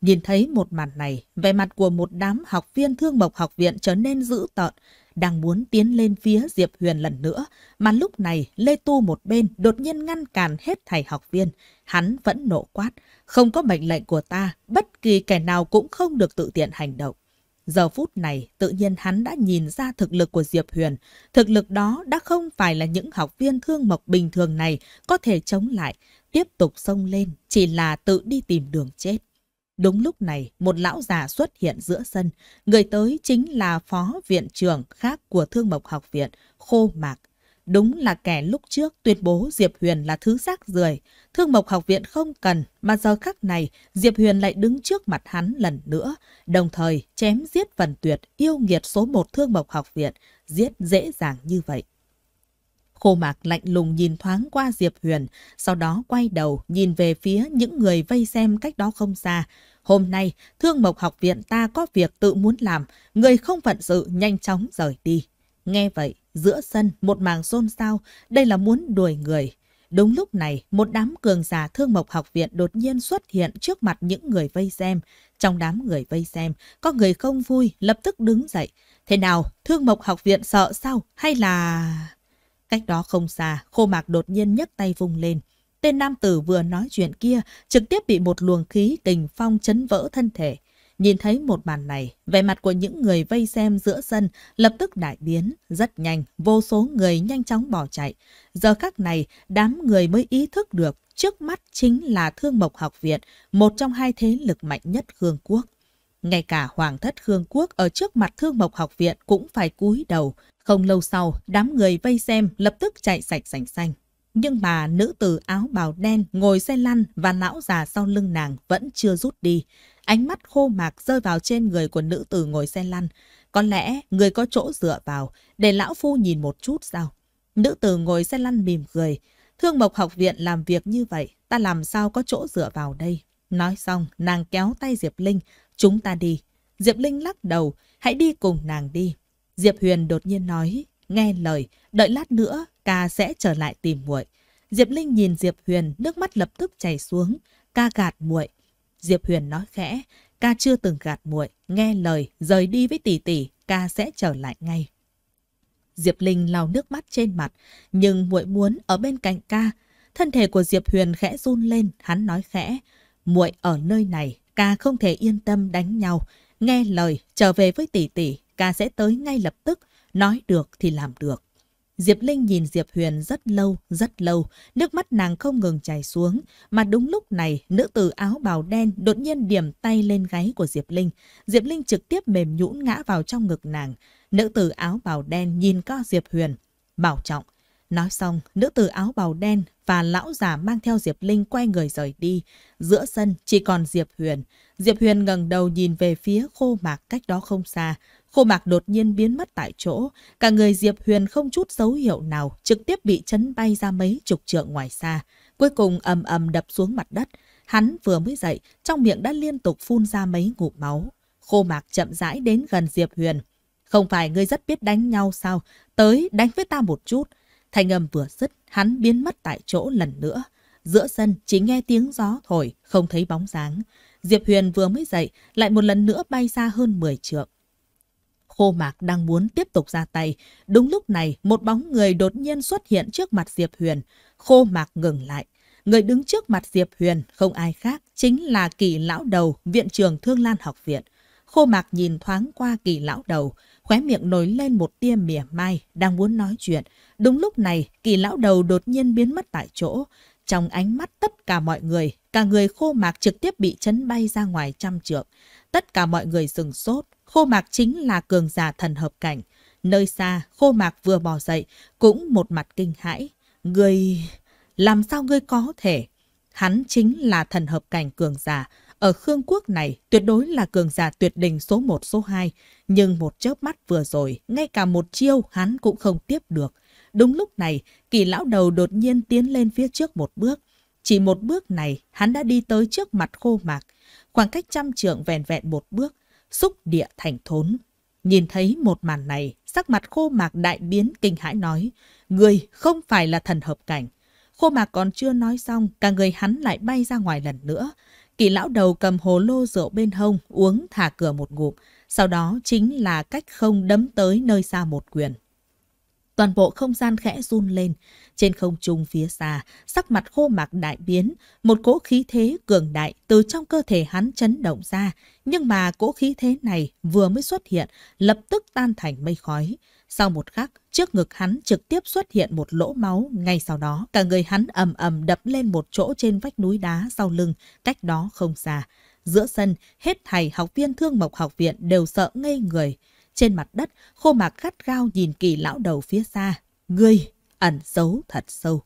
Nhìn thấy một màn này, vẻ mặt của một đám học viên thương mộc học viện trở nên dữ tợn, đang muốn tiến lên phía Diệp Huyền lần nữa, mà lúc này Lê Tu một bên đột nhiên ngăn cản hết thầy học viên. Hắn vẫn nộ quát, không có mệnh lệnh của ta, bất kỳ kẻ nào cũng không được tự tiện hành động. Giờ phút này, tự nhiên hắn đã nhìn ra thực lực của Diệp Huyền. Thực lực đó đã không phải là những học viên thương mộc bình thường này có thể chống lại, tiếp tục xông lên, chỉ là tự đi tìm đường chết. Đúng lúc này, một lão già xuất hiện giữa sân. Người tới chính là phó viện trưởng khác của Thương Mộc Học Viện, Khô Mạc Đúng là kẻ lúc trước tuyên bố Diệp Huyền là thứ rác rưởi, Thương Mộc Học viện không cần, mà giờ khắc này Diệp Huyền lại đứng trước mặt hắn lần nữa, đồng thời chém giết phần Tuyệt, yêu nghiệt số một Thương Mộc Học viện, giết dễ dàng như vậy. Khô mạc lạnh lùng nhìn thoáng qua Diệp Huyền, sau đó quay đầu nhìn về phía những người vây xem cách đó không xa. Hôm nay, Thương Mộc Học viện ta có việc tự muốn làm, người không phận sự nhanh chóng rời đi. Nghe vậy, giữa sân một màng xôn xao, đây là muốn đuổi người. Đúng lúc này, một đám cường giả thương mộc học viện đột nhiên xuất hiện trước mặt những người vây xem. Trong đám người vây xem, có người không vui, lập tức đứng dậy. Thế nào, thương mộc học viện sợ sao? Hay là... Cách đó không xa, khô mạc đột nhiên nhấc tay vung lên. Tên nam tử vừa nói chuyện kia, trực tiếp bị một luồng khí tình phong chấn vỡ thân thể. Nhìn thấy một màn này, vẻ mặt của những người vây xem giữa sân lập tức đại biến, rất nhanh, vô số người nhanh chóng bỏ chạy. Giờ khắc này, đám người mới ý thức được trước mắt chính là Thương Mộc Học Viện, một trong hai thế lực mạnh nhất Hương Quốc. Ngay cả Hoàng thất Hương Quốc ở trước mặt Thương Mộc Học Viện cũng phải cúi đầu. Không lâu sau, đám người vây xem lập tức chạy sạch sành xanh. Nhưng mà nữ tử áo bào đen ngồi xe lăn và lão già sau lưng nàng vẫn chưa rút đi. Ánh mắt khô mạc rơi vào trên người của nữ tử ngồi xe lăn. Có lẽ người có chỗ dựa vào, để lão phu nhìn một chút sao? Nữ tử ngồi xe lăn mỉm cười. Thương Mộc học viện làm việc như vậy, ta làm sao có chỗ dựa vào đây? Nói xong, nàng kéo tay Diệp Linh, chúng ta đi. Diệp Linh lắc đầu, hãy đi cùng nàng đi. Diệp Huyền đột nhiên nói, nghe lời, đợi lát nữa, ca sẽ trở lại tìm muội. Diệp Linh nhìn Diệp Huyền, nước mắt lập tức chảy xuống, ca gạt muội, Diệp Huyền nói khẽ, ca chưa từng gạt muội, nghe lời, rời đi với tỷ tỷ, ca sẽ trở lại ngay. Diệp Linh lau nước mắt trên mặt, nhưng muội muốn ở bên cạnh ca. Thân thể của Diệp Huyền khẽ run lên, hắn nói khẽ, muội ở nơi này, ca không thể yên tâm đánh nhau, nghe lời, trở về với tỷ tỷ, ca sẽ tới ngay lập tức, nói được thì làm được. Diệp Linh nhìn Diệp Huyền rất lâu, rất lâu, nước mắt nàng không ngừng chảy xuống. Mà đúng lúc này, nữ tử áo bào đen đột nhiên điểm tay lên gáy của Diệp Linh. Diệp Linh trực tiếp mềm nhũn ngã vào trong ngực nàng. Nữ tử áo bào đen nhìn co Diệp Huyền, bảo trọng. Nói xong, nữ tử áo bào đen và lão già mang theo Diệp Linh quay người rời đi. Giữa sân chỉ còn Diệp Huyền. Diệp Huyền ngẩng đầu nhìn về phía khô mạc cách đó không xa. Khô mạc đột nhiên biến mất tại chỗ, cả người Diệp Huyền không chút dấu hiệu nào, trực tiếp bị chấn bay ra mấy chục trượng ngoài xa, cuối cùng ầm ầm đập xuống mặt đất. Hắn vừa mới dậy, trong miệng đã liên tục phun ra mấy ngụm máu. Khô mạc chậm rãi đến gần Diệp Huyền. Không phải ngươi rất biết đánh nhau sao? Tới đánh với ta một chút. Thành âm vừa dứt, hắn biến mất tại chỗ lần nữa. Giữa sân chỉ nghe tiếng gió thổi, không thấy bóng dáng. Diệp Huyền vừa mới dậy, lại một lần nữa bay ra hơn 10 trượng. Khô Mạc đang muốn tiếp tục ra tay. Đúng lúc này, một bóng người đột nhiên xuất hiện trước mặt Diệp Huyền. Khô Mạc ngừng lại. Người đứng trước mặt Diệp Huyền không ai khác, chính là kỳ lão đầu, viện trường Thương Lan Học Viện. Khô Mạc nhìn thoáng qua kỳ lão đầu, khóe miệng nổi lên một tia mỉa mai, đang muốn nói chuyện. Đúng lúc này, kỳ lão đầu đột nhiên biến mất tại chỗ. Trong ánh mắt tất cả mọi người, cả người khô mạc trực tiếp bị chấn bay ra ngoài trăm trượng. Tất cả mọi người dừng sốt, Khô Mạc chính là cường giả thần hợp cảnh. Nơi xa, Khô Mạc vừa bò dậy, cũng một mặt kinh hãi. Người... làm sao ngươi có thể? Hắn chính là thần hợp cảnh cường giả. Ở Khương quốc này, tuyệt đối là cường giả tuyệt đỉnh số 1, số 2. Nhưng một chớp mắt vừa rồi, ngay cả một chiêu hắn cũng không tiếp được. Đúng lúc này, kỳ lão đầu đột nhiên tiến lên phía trước một bước. Chỉ một bước này, hắn đã đi tới trước mặt khô mạc. Khoảng cách trăm trượng vẹn vẹn một bước, xúc địa thành thốn. Nhìn thấy một màn này, sắc mặt khô mạc đại biến kinh hãi nói, người không phải là thần hợp cảnh. Khô mạc còn chưa nói xong, cả người hắn lại bay ra ngoài lần nữa. Kỳ lão đầu cầm hồ lô rượu bên hông, uống thả cửa một ngụm, sau đó chính là cách không đấm tới nơi xa một quyền. Toàn bộ không gian khẽ run lên, trên không trung phía xa, sắc mặt khô mạc đại biến, một cỗ khí thế cường đại từ trong cơ thể hắn chấn động ra, nhưng mà cỗ khí thế này vừa mới xuất hiện, lập tức tan thành mây khói. Sau một khắc, trước ngực hắn trực tiếp xuất hiện một lỗ máu, ngay sau đó cả người hắn ầm ầm đập lên một chỗ trên vách núi đá sau lưng, cách đó không xa. Giữa sân, hết thầy học viên thương mộc học viện đều sợ ngây người. Trên mặt đất, khô mạc gắt gao nhìn kỳ lão đầu phía xa. Ngươi, ẩn giấu thật sâu.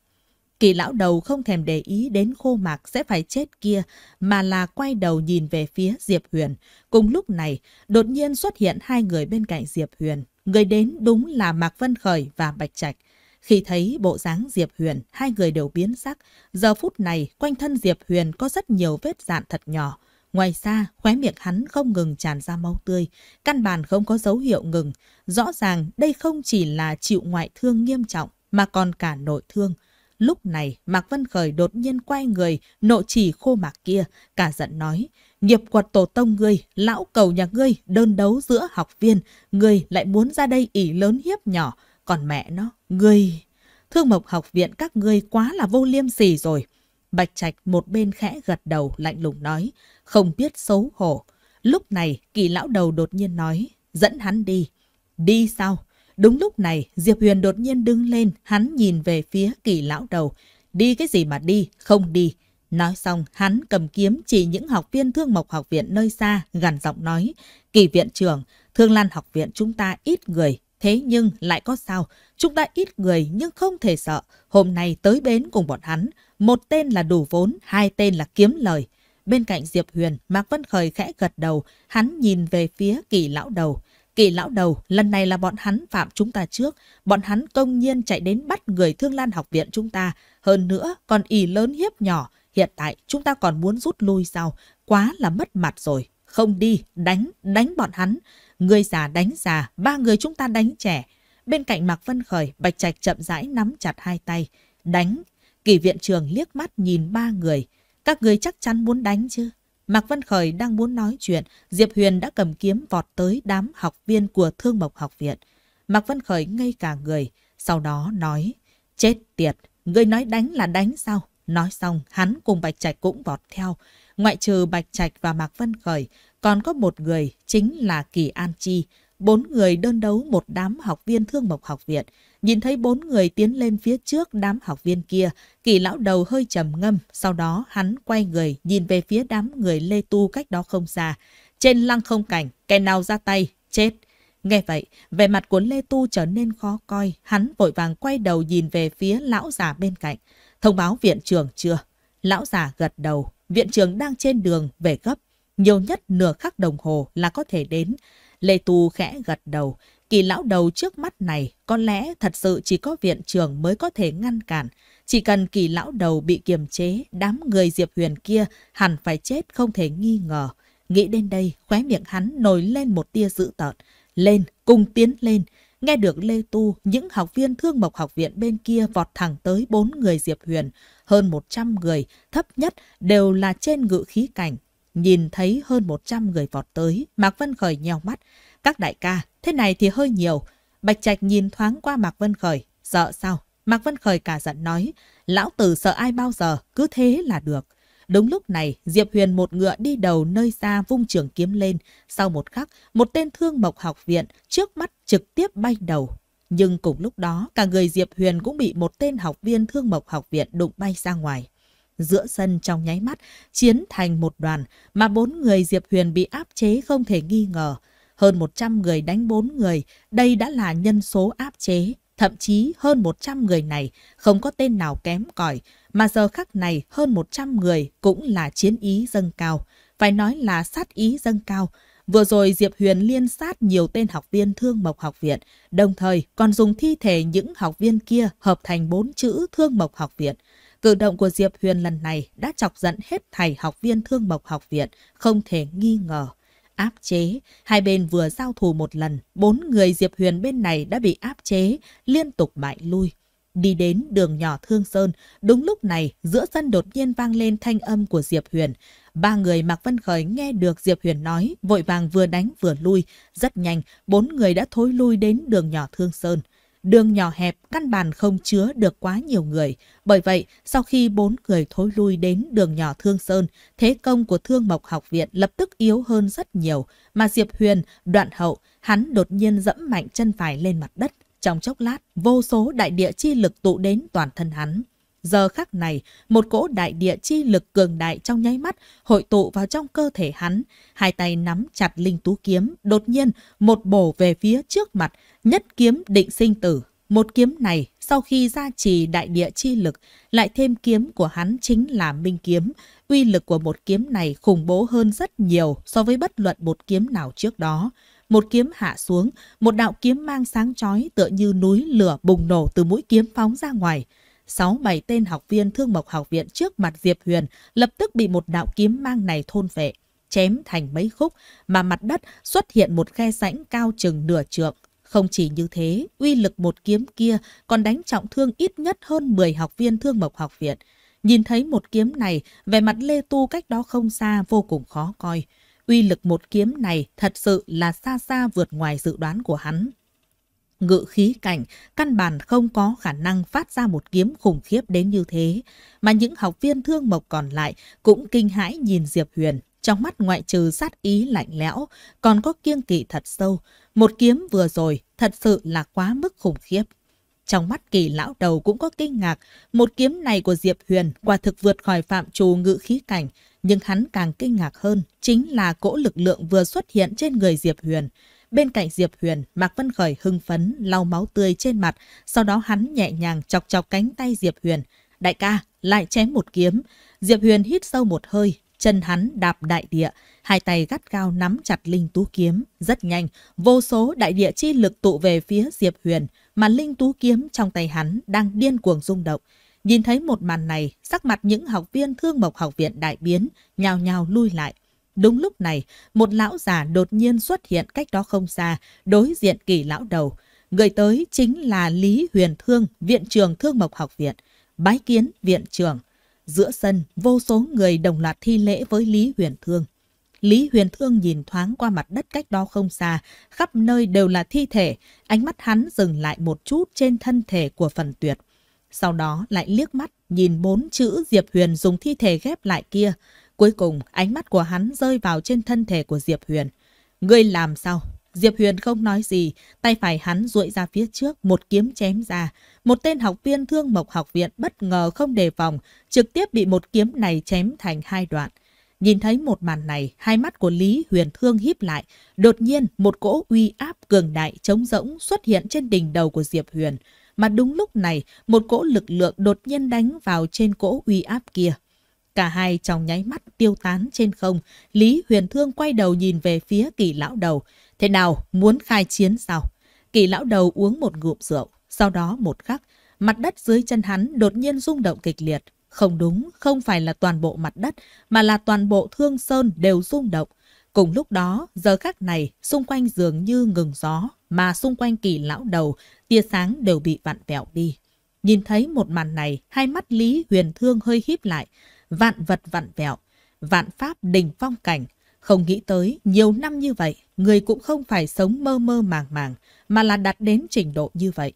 Kỳ lão đầu không thèm để ý đến khô mạc sẽ phải chết kia mà là quay đầu nhìn về phía Diệp Huyền. Cùng lúc này, đột nhiên xuất hiện hai người bên cạnh Diệp Huyền. Người đến đúng là Mạc Vân Khởi và Bạch Trạch. Khi thấy bộ dáng Diệp Huyền, hai người đều biến sắc. Giờ phút này, quanh thân Diệp Huyền có rất nhiều vết dạn thật nhỏ. Ngoài ra, khóe miệng hắn không ngừng tràn ra máu tươi, căn bản không có dấu hiệu ngừng. Rõ ràng đây không chỉ là chịu ngoại thương nghiêm trọng, mà còn cả nội thương. Lúc này, Mạc Vân Khởi đột nhiên quay người, nộ chỉ khô mạc kia, cả giận nói, nghiệp quật tổ tông ngươi, lão cầu nhà ngươi, đơn đấu giữa học viên, ngươi lại muốn ra đây ỉ lớn hiếp nhỏ, còn mẹ nó, ngươi... Thương mộc học viện các ngươi quá là vô liêm sỉ rồi. Bạch Trạch một bên khẽ gật đầu lạnh lùng nói, không biết xấu hổ. Lúc này, kỳ lão đầu đột nhiên nói, dẫn hắn đi. Đi sao? Đúng lúc này, Diệp Huyền đột nhiên đứng lên, hắn nhìn về phía kỳ lão đầu. Đi cái gì mà đi, không đi. Nói xong, hắn cầm kiếm chỉ những học viên thương mộc học viện nơi xa, gần giọng nói. Kỳ viện trưởng, thương lan học viện chúng ta ít người, thế nhưng lại có sao. Chúng ta ít người nhưng không thể sợ. Hôm nay tới bến cùng bọn hắn, một tên là đủ vốn, hai tên là kiếm lời. Bên cạnh Diệp Huyền, Mạc Vân Khởi khẽ gật đầu, hắn nhìn về phía kỳ lão đầu. Kỳ lão đầu, lần này là bọn hắn phạm chúng ta trước, bọn hắn công nhiên chạy đến bắt người thương lan học viện chúng ta. Hơn nữa, còn ỉ lớn hiếp nhỏ, hiện tại chúng ta còn muốn rút lui sao, quá là mất mặt rồi. Không đi, đánh, đánh bọn hắn. Người già đánh già, ba người chúng ta đánh trẻ. Bên cạnh Mạc Vân Khởi, Bạch Trạch chậm rãi nắm chặt hai tay. Đánh, kỳ viện trường liếc mắt nhìn ba người. Các người chắc chắn muốn đánh chứ? Mạc Văn Khởi đang muốn nói chuyện, Diệp Huyền đã cầm kiếm vọt tới đám học viên của Thương Mộc Học Viện. Mạc Văn Khởi ngây cả người, sau đó nói, chết tiệt, ngươi nói đánh là đánh sao? Nói xong, hắn cùng Bạch Trạch cũng vọt theo. Ngoại trừ Bạch Trạch và Mạc Văn Khởi, còn có một người, chính là Kỳ An Chi. Bốn người đơn đấu một đám học viên Thương Mộc Học Viện. Nhìn thấy bốn người tiến lên phía trước đám học viên kia, kỳ lão đầu hơi trầm ngâm, sau đó hắn quay người nhìn về phía đám người lê tu cách đó không xa. Trên lăng không cảnh, kẻ nào ra tay, chết. Nghe vậy, vẻ mặt của Lê Tu trở nên khó coi, hắn vội vàng quay đầu nhìn về phía lão già bên cạnh. Thông báo viện trưởng chưa? Lão già gật đầu, viện trưởng đang trên đường về gấp, nhiều nhất nửa khắc đồng hồ là có thể đến. Lê Tu khẽ gật đầu, Kỳ lão đầu trước mắt này có lẽ thật sự chỉ có viện trường mới có thể ngăn cản. Chỉ cần kỳ lão đầu bị kiềm chế, đám người Diệp Huyền kia hẳn phải chết không thể nghi ngờ. Nghĩ đến đây, khóe miệng hắn nổi lên một tia dữ tợn. Lên, cùng tiến lên. Nghe được Lê Tu, những học viên thương mộc học viện bên kia vọt thẳng tới bốn người Diệp Huyền. Hơn 100 người, thấp nhất đều là trên ngự khí cảnh. Nhìn thấy hơn 100 người vọt tới, Mạc Vân Khởi nheo mắt. Các đại ca, thế này thì hơi nhiều. Bạch Trạch nhìn thoáng qua Mạc Vân Khởi, sợ sao? Mạc Vân Khởi cả giận nói, lão tử sợ ai bao giờ, cứ thế là được. Đúng lúc này, Diệp Huyền một ngựa đi đầu nơi xa vung trường kiếm lên. Sau một khắc, một tên thương mộc học viện trước mắt trực tiếp bay đầu. Nhưng cùng lúc đó, cả người Diệp Huyền cũng bị một tên học viên thương mộc học viện đụng bay ra ngoài. Giữa sân trong nháy mắt, chiến thành một đoàn, mà bốn người Diệp Huyền bị áp chế không thể nghi ngờ. Hơn 100 người đánh 4 người, đây đã là nhân số áp chế. Thậm chí hơn 100 người này không có tên nào kém cỏi, mà giờ khắc này hơn 100 người cũng là chiến ý dâng cao. Phải nói là sát ý dâng cao. Vừa rồi Diệp Huyền liên sát nhiều tên học viên thương mộc học viện, đồng thời còn dùng thi thể những học viên kia hợp thành bốn chữ thương mộc học viện. Cử động của Diệp Huyền lần này đã chọc giận hết thầy học viên thương mộc học viện, không thể nghi ngờ áp chế. Hai bên vừa giao thủ một lần, bốn người Diệp Huyền bên này đã bị áp chế, liên tục bại lui. Đi đến đường nhỏ Thương Sơn, đúng lúc này giữa sân đột nhiên vang lên thanh âm của Diệp Huyền. Ba người Mạc Vân Khởi nghe được Diệp Huyền nói, vội vàng vừa đánh vừa lui. Rất nhanh, bốn người đã thối lui đến đường nhỏ Thương Sơn. Đường nhỏ hẹp căn bản không chứa được quá nhiều người. Bởi vậy, sau khi bốn người thối lui đến đường nhỏ Thương Sơn, thế công của Thương Mộc Học Viện lập tức yếu hơn rất nhiều. Mà Diệp Huyền, đoạn hậu, hắn đột nhiên dẫm mạnh chân phải lên mặt đất. Trong chốc lát, vô số đại địa chi lực tụ đến toàn thân hắn. Giờ khắc này, một cỗ đại địa chi lực cường đại trong nháy mắt hội tụ vào trong cơ thể hắn. Hai tay nắm chặt linh tú kiếm, đột nhiên một bổ về phía trước mặt, Nhất kiếm định sinh tử, một kiếm này sau khi gia trì đại địa chi lực, lại thêm kiếm của hắn chính là minh kiếm. Uy lực của một kiếm này khủng bố hơn rất nhiều so với bất luận một kiếm nào trước đó. Một kiếm hạ xuống, một đạo kiếm mang sáng chói tựa như núi lửa bùng nổ từ mũi kiếm phóng ra ngoài. Sáu bảy tên học viên thương mộc học viện trước mặt Diệp Huyền lập tức bị một đạo kiếm mang này thôn phệ, chém thành mấy khúc mà mặt đất xuất hiện một khe rãnh cao chừng nửa trượng không chỉ như thế, uy lực một kiếm kia còn đánh trọng thương ít nhất hơn 10 học viên thương mộc học viện. Nhìn thấy một kiếm này, về mặt Lê Tu cách đó không xa vô cùng khó coi. Uy lực một kiếm này thật sự là xa xa vượt ngoài dự đoán của hắn. Ngự khí cảnh, căn bản không có khả năng phát ra một kiếm khủng khiếp đến như thế, mà những học viên thương mộc còn lại cũng kinh hãi nhìn Diệp Huyền. Trong mắt ngoại trừ sát ý lạnh lẽo, còn có kiêng kỵ thật sâu. Một kiếm vừa rồi thật sự là quá mức khủng khiếp. Trong mắt kỳ lão đầu cũng có kinh ngạc, một kiếm này của Diệp Huyền quả thực vượt khỏi phạm trù ngự khí cảnh, nhưng hắn càng kinh ngạc hơn chính là cỗ lực lượng vừa xuất hiện trên người Diệp Huyền. Bên cạnh Diệp Huyền, Mạc Vân Khởi hưng phấn, lau máu tươi trên mặt, sau đó hắn nhẹ nhàng chọc chọc cánh tay Diệp Huyền. Đại ca, lại chém một kiếm. Diệp Huyền hít sâu một hơi, chân hắn đạp đại địa, hai tay gắt gao nắm chặt linh tú kiếm. Rất nhanh, vô số đại địa chi lực tụ về phía Diệp Huyền, mà linh tú kiếm trong tay hắn đang điên cuồng rung động. Nhìn thấy một màn này, sắc mặt những học viên thương mộc học viện đại biến, nhào nhào lui lại. Đúng lúc này, một lão già đột nhiên xuất hiện cách đó không xa, đối diện kỳ lão đầu. Người tới chính là Lý Huyền Thương, viện trường thương mộc học viện. Bái kiến viện trường Giữa sân, vô số người đồng loạt thi lễ với Lý Huyền Thương. Lý Huyền Thương nhìn thoáng qua mặt đất cách đó không xa, khắp nơi đều là thi thể, ánh mắt hắn dừng lại một chút trên thân thể của phần tuyệt. Sau đó lại liếc mắt nhìn bốn chữ Diệp Huyền dùng thi thể ghép lại kia. Cuối cùng, ánh mắt của hắn rơi vào trên thân thể của Diệp Huyền. Ngươi làm sao? Diệp Huyền không nói gì, tay phải hắn duỗi ra phía trước, một kiếm chém ra. Một tên học viên thương mộc học viện bất ngờ không đề phòng, trực tiếp bị một kiếm này chém thành hai đoạn. Nhìn thấy một màn này, hai mắt của Lý Huyền Thương híp lại. Đột nhiên, một cỗ uy áp cường đại trống rỗng xuất hiện trên đỉnh đầu của Diệp Huyền. Mà đúng lúc này, một cỗ lực lượng đột nhiên đánh vào trên cỗ uy áp kia. Cả hai trong nháy mắt tiêu tán trên không, Lý Huyền Thương quay đầu nhìn về phía kỳ lão đầu. Thế nào, muốn khai chiến sao? Kỳ lão đầu uống một ngụm rượu, sau đó một khắc, mặt đất dưới chân hắn đột nhiên rung động kịch liệt. Không đúng, không phải là toàn bộ mặt đất, mà là toàn bộ thương sơn đều rung động. Cùng lúc đó, giờ khắc này, xung quanh dường như ngừng gió, mà xung quanh kỳ lão đầu, tia sáng đều bị vặn vẹo đi. Nhìn thấy một màn này, hai mắt Lý Huyền Thương hơi híp lại, vạn vật vặn vẹo, vạn pháp đình phong cảnh. Không nghĩ tới, nhiều năm như vậy, người cũng không phải sống mơ mơ màng màng, mà là đạt đến trình độ như vậy.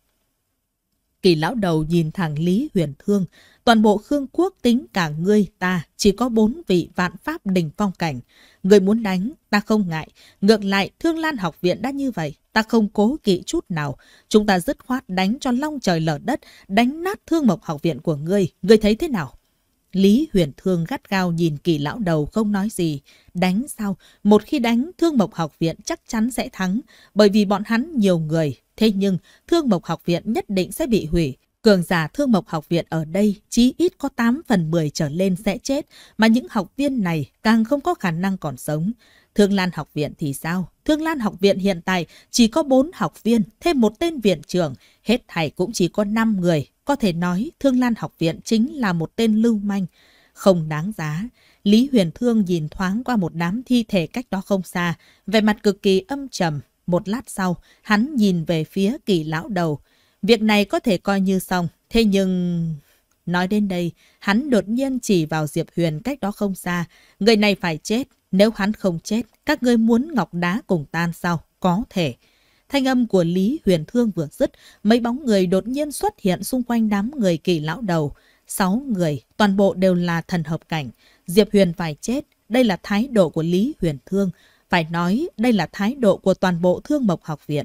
Kỳ lão đầu nhìn thẳng Lý Huyền Thương, toàn bộ Khương quốc tính cả ngươi ta chỉ có bốn vị vạn pháp đỉnh phong cảnh. Người muốn đánh, ta không ngại. Ngược lại, Thương Lan học viện đã như vậy, ta không cố kỵ chút nào. Chúng ta dứt khoát đánh cho long trời lở đất, đánh nát Thương Mộc học viện của ngươi. Ngươi thấy thế nào? Lý Huyền Thương gắt gao nhìn kỳ lão đầu không nói gì. Đánh sao? Một khi đánh, Thương Mộc Học Viện chắc chắn sẽ thắng, bởi vì bọn hắn nhiều người. Thế nhưng, Thương Mộc Học Viện nhất định sẽ bị hủy. Cường giả Thương Mộc Học Viện ở đây chí ít có 8 phần 10 trở lên sẽ chết, mà những học viên này càng không có khả năng còn sống. Thương Lan học viện thì sao? Thương Lan học viện hiện tại chỉ có 4 học viên, thêm một tên viện trưởng, hết thảy cũng chỉ có 5 người. Có thể nói Thương Lan học viện chính là một tên lưu manh, không đáng giá. Lý Huyền Thương nhìn thoáng qua một đám thi thể cách đó không xa, vẻ mặt cực kỳ âm trầm. Một lát sau, hắn nhìn về phía kỳ lão đầu. Việc này có thể coi như xong, thế nhưng... Nói đến đây, hắn đột nhiên chỉ vào Diệp Huyền cách đó không xa. Người này phải chết, nếu hắn không chết, các ngươi muốn ngọc đá cùng tan sao? Có thể. Thanh âm của Lý Huyền Thương vừa dứt, mấy bóng người đột nhiên xuất hiện xung quanh đám người kỳ lão đầu. Sáu người, toàn bộ đều là thần hợp cảnh. Diệp Huyền phải chết, đây là thái độ của Lý Huyền Thương. Phải nói, đây là thái độ của toàn bộ thương mộc học viện.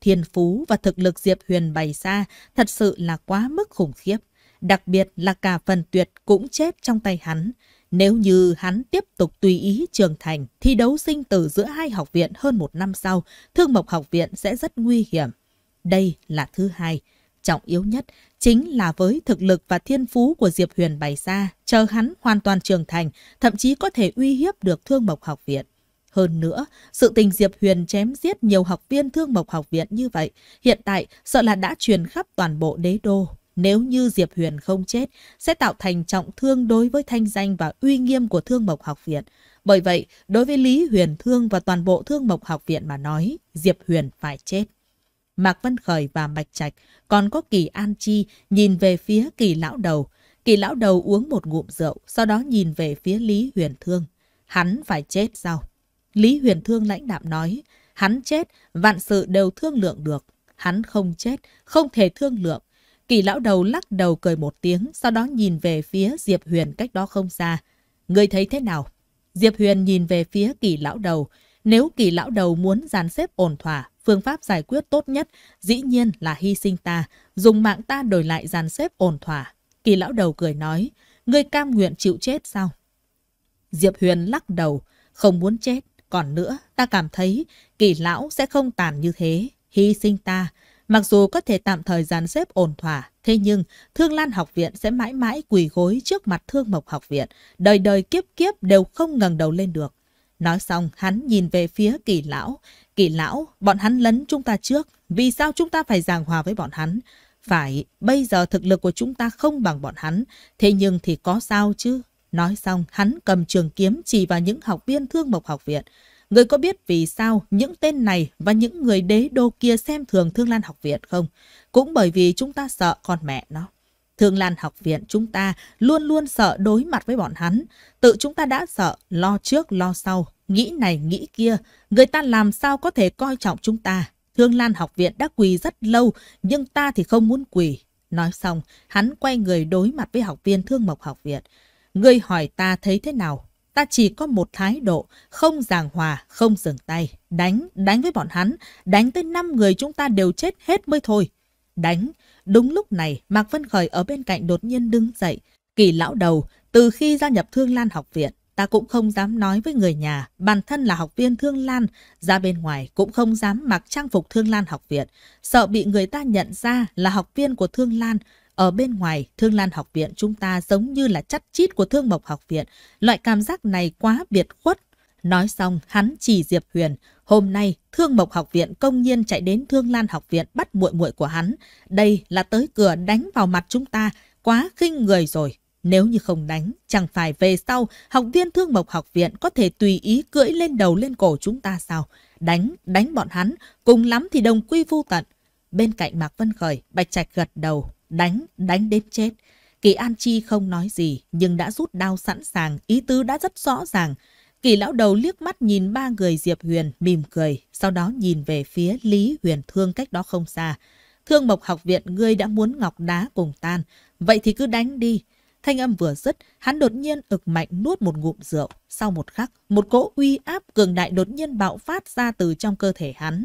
Thiên phú và thực lực Diệp Huyền bày ra thật sự là quá mức khủng khiếp. Đặc biệt là cả phần tuyệt cũng chết trong tay hắn. Nếu như hắn tiếp tục tùy ý trưởng thành thì đấu sinh tử giữa hai học viện hơn một năm sau, Thương Mộc Học Viện sẽ rất nguy hiểm. Đây là thứ hai. Trọng yếu nhất chính là với thực lực và thiên phú của Diệp Huyền bày ra, chờ hắn hoàn toàn trưởng thành, thậm chí có thể uy hiếp được Thương Mộc Học Viện. Hơn nữa, sự tình Diệp Huyền chém giết nhiều học viên Thương Mộc Học Viện như vậy, hiện tại sợ là đã truyền khắp toàn bộ đế đô nếu như Diệp Huyền không chết, sẽ tạo thành trọng thương đối với thanh danh và uy nghiêm của Thương Mộc Học Viện. Bởi vậy, đối với Lý Huyền Thương và toàn bộ Thương Mộc Học Viện mà nói, Diệp Huyền phải chết. Mạc Văn Khởi và Mạch Trạch còn có Kỳ An Chi nhìn về phía Kỳ Lão Đầu. Kỳ Lão Đầu uống một ngụm rượu, sau đó nhìn về phía Lý Huyền Thương. Hắn phải chết sao? Lý Huyền Thương lãnh đạm nói, hắn chết, vạn sự đều thương lượng được. Hắn không chết, không thể thương lượng, Kỳ lão đầu lắc đầu cười một tiếng, sau đó nhìn về phía Diệp Huyền cách đó không xa. Người thấy thế nào? Diệp Huyền nhìn về phía kỳ lão đầu. Nếu kỳ lão đầu muốn dàn xếp ổn thỏa, phương pháp giải quyết tốt nhất dĩ nhiên là hy sinh ta, dùng mạng ta đổi lại dàn xếp ổn thỏa. Kỳ lão đầu cười nói, ngươi cam nguyện chịu chết sao? Diệp Huyền lắc đầu, không muốn chết. Còn nữa, ta cảm thấy kỳ lão sẽ không tàn như thế, hy sinh ta. Mặc dù có thể tạm thời dàn xếp ổn thỏa, thế nhưng Thương Lan học viện sẽ mãi mãi quỳ gối trước mặt Thương Mộc học viện, đời đời kiếp kiếp đều không ngẩng đầu lên được. Nói xong, hắn nhìn về phía kỳ lão. Kỳ lão, bọn hắn lấn chúng ta trước, vì sao chúng ta phải giảng hòa với bọn hắn? Phải, bây giờ thực lực của chúng ta không bằng bọn hắn, thế nhưng thì có sao chứ? Nói xong, hắn cầm trường kiếm chỉ vào những học viên thương mộc học viện. Người có biết vì sao những tên này và những người đế đô kia xem thường Thương Lan Học Viện không? Cũng bởi vì chúng ta sợ con mẹ nó. Thương Lan Học Viện chúng ta luôn luôn sợ đối mặt với bọn hắn. Tự chúng ta đã sợ, lo trước lo sau, nghĩ này nghĩ kia. Người ta làm sao có thể coi trọng chúng ta? Thương Lan Học Viện đã quỳ rất lâu, nhưng ta thì không muốn quỳ. Nói xong, hắn quay người đối mặt với học viên Thương Mộc Học Viện. người hỏi ta thấy thế nào? ta chỉ có một thái độ, không giảng hòa, không dừng tay. Đánh, đánh với bọn hắn, đánh tới 5 người chúng ta đều chết hết mới thôi. Đánh, đúng lúc này Mạc Vân Khởi ở bên cạnh đột nhiên đứng dậy. Kỳ lão đầu, từ khi gia nhập Thương Lan học viện, ta cũng không dám nói với người nhà, bản thân là học viên Thương Lan, ra bên ngoài cũng không dám mặc trang phục Thương Lan học viện, sợ bị người ta nhận ra là học viên của Thương Lan, ở bên ngoài, Thương Lan học viện chúng ta giống như là chắt chít của Thương Mộc học viện. Loại cảm giác này quá biệt khuất. Nói xong, hắn chỉ Diệp Huyền. Hôm nay, Thương Mộc học viện công nhiên chạy đến Thương Lan học viện bắt muội muội của hắn. Đây là tới cửa đánh vào mặt chúng ta. Quá khinh người rồi. Nếu như không đánh, chẳng phải về sau, học viên Thương Mộc học viện có thể tùy ý cưỡi lên đầu lên cổ chúng ta sao? Đánh, đánh bọn hắn, cùng lắm thì đồng quy vu tận. Bên cạnh Mạc Vân Khởi, Bạch Trạch gật đầu, đánh, đánh đến chết. Kỳ An Chi không nói gì, nhưng đã rút đao sẵn sàng, ý tứ đã rất rõ ràng. Kỳ lão đầu liếc mắt nhìn ba người Diệp Huyền, mỉm cười, sau đó nhìn về phía Lý Huyền Thương cách đó không xa. Thương Mộc học viện ngươi đã muốn ngọc đá cùng tan, vậy thì cứ đánh đi. Thanh âm vừa dứt, hắn đột nhiên ực mạnh nuốt một ngụm rượu. Sau một khắc, một cỗ uy áp cường đại đột nhiên bạo phát ra từ trong cơ thể hắn.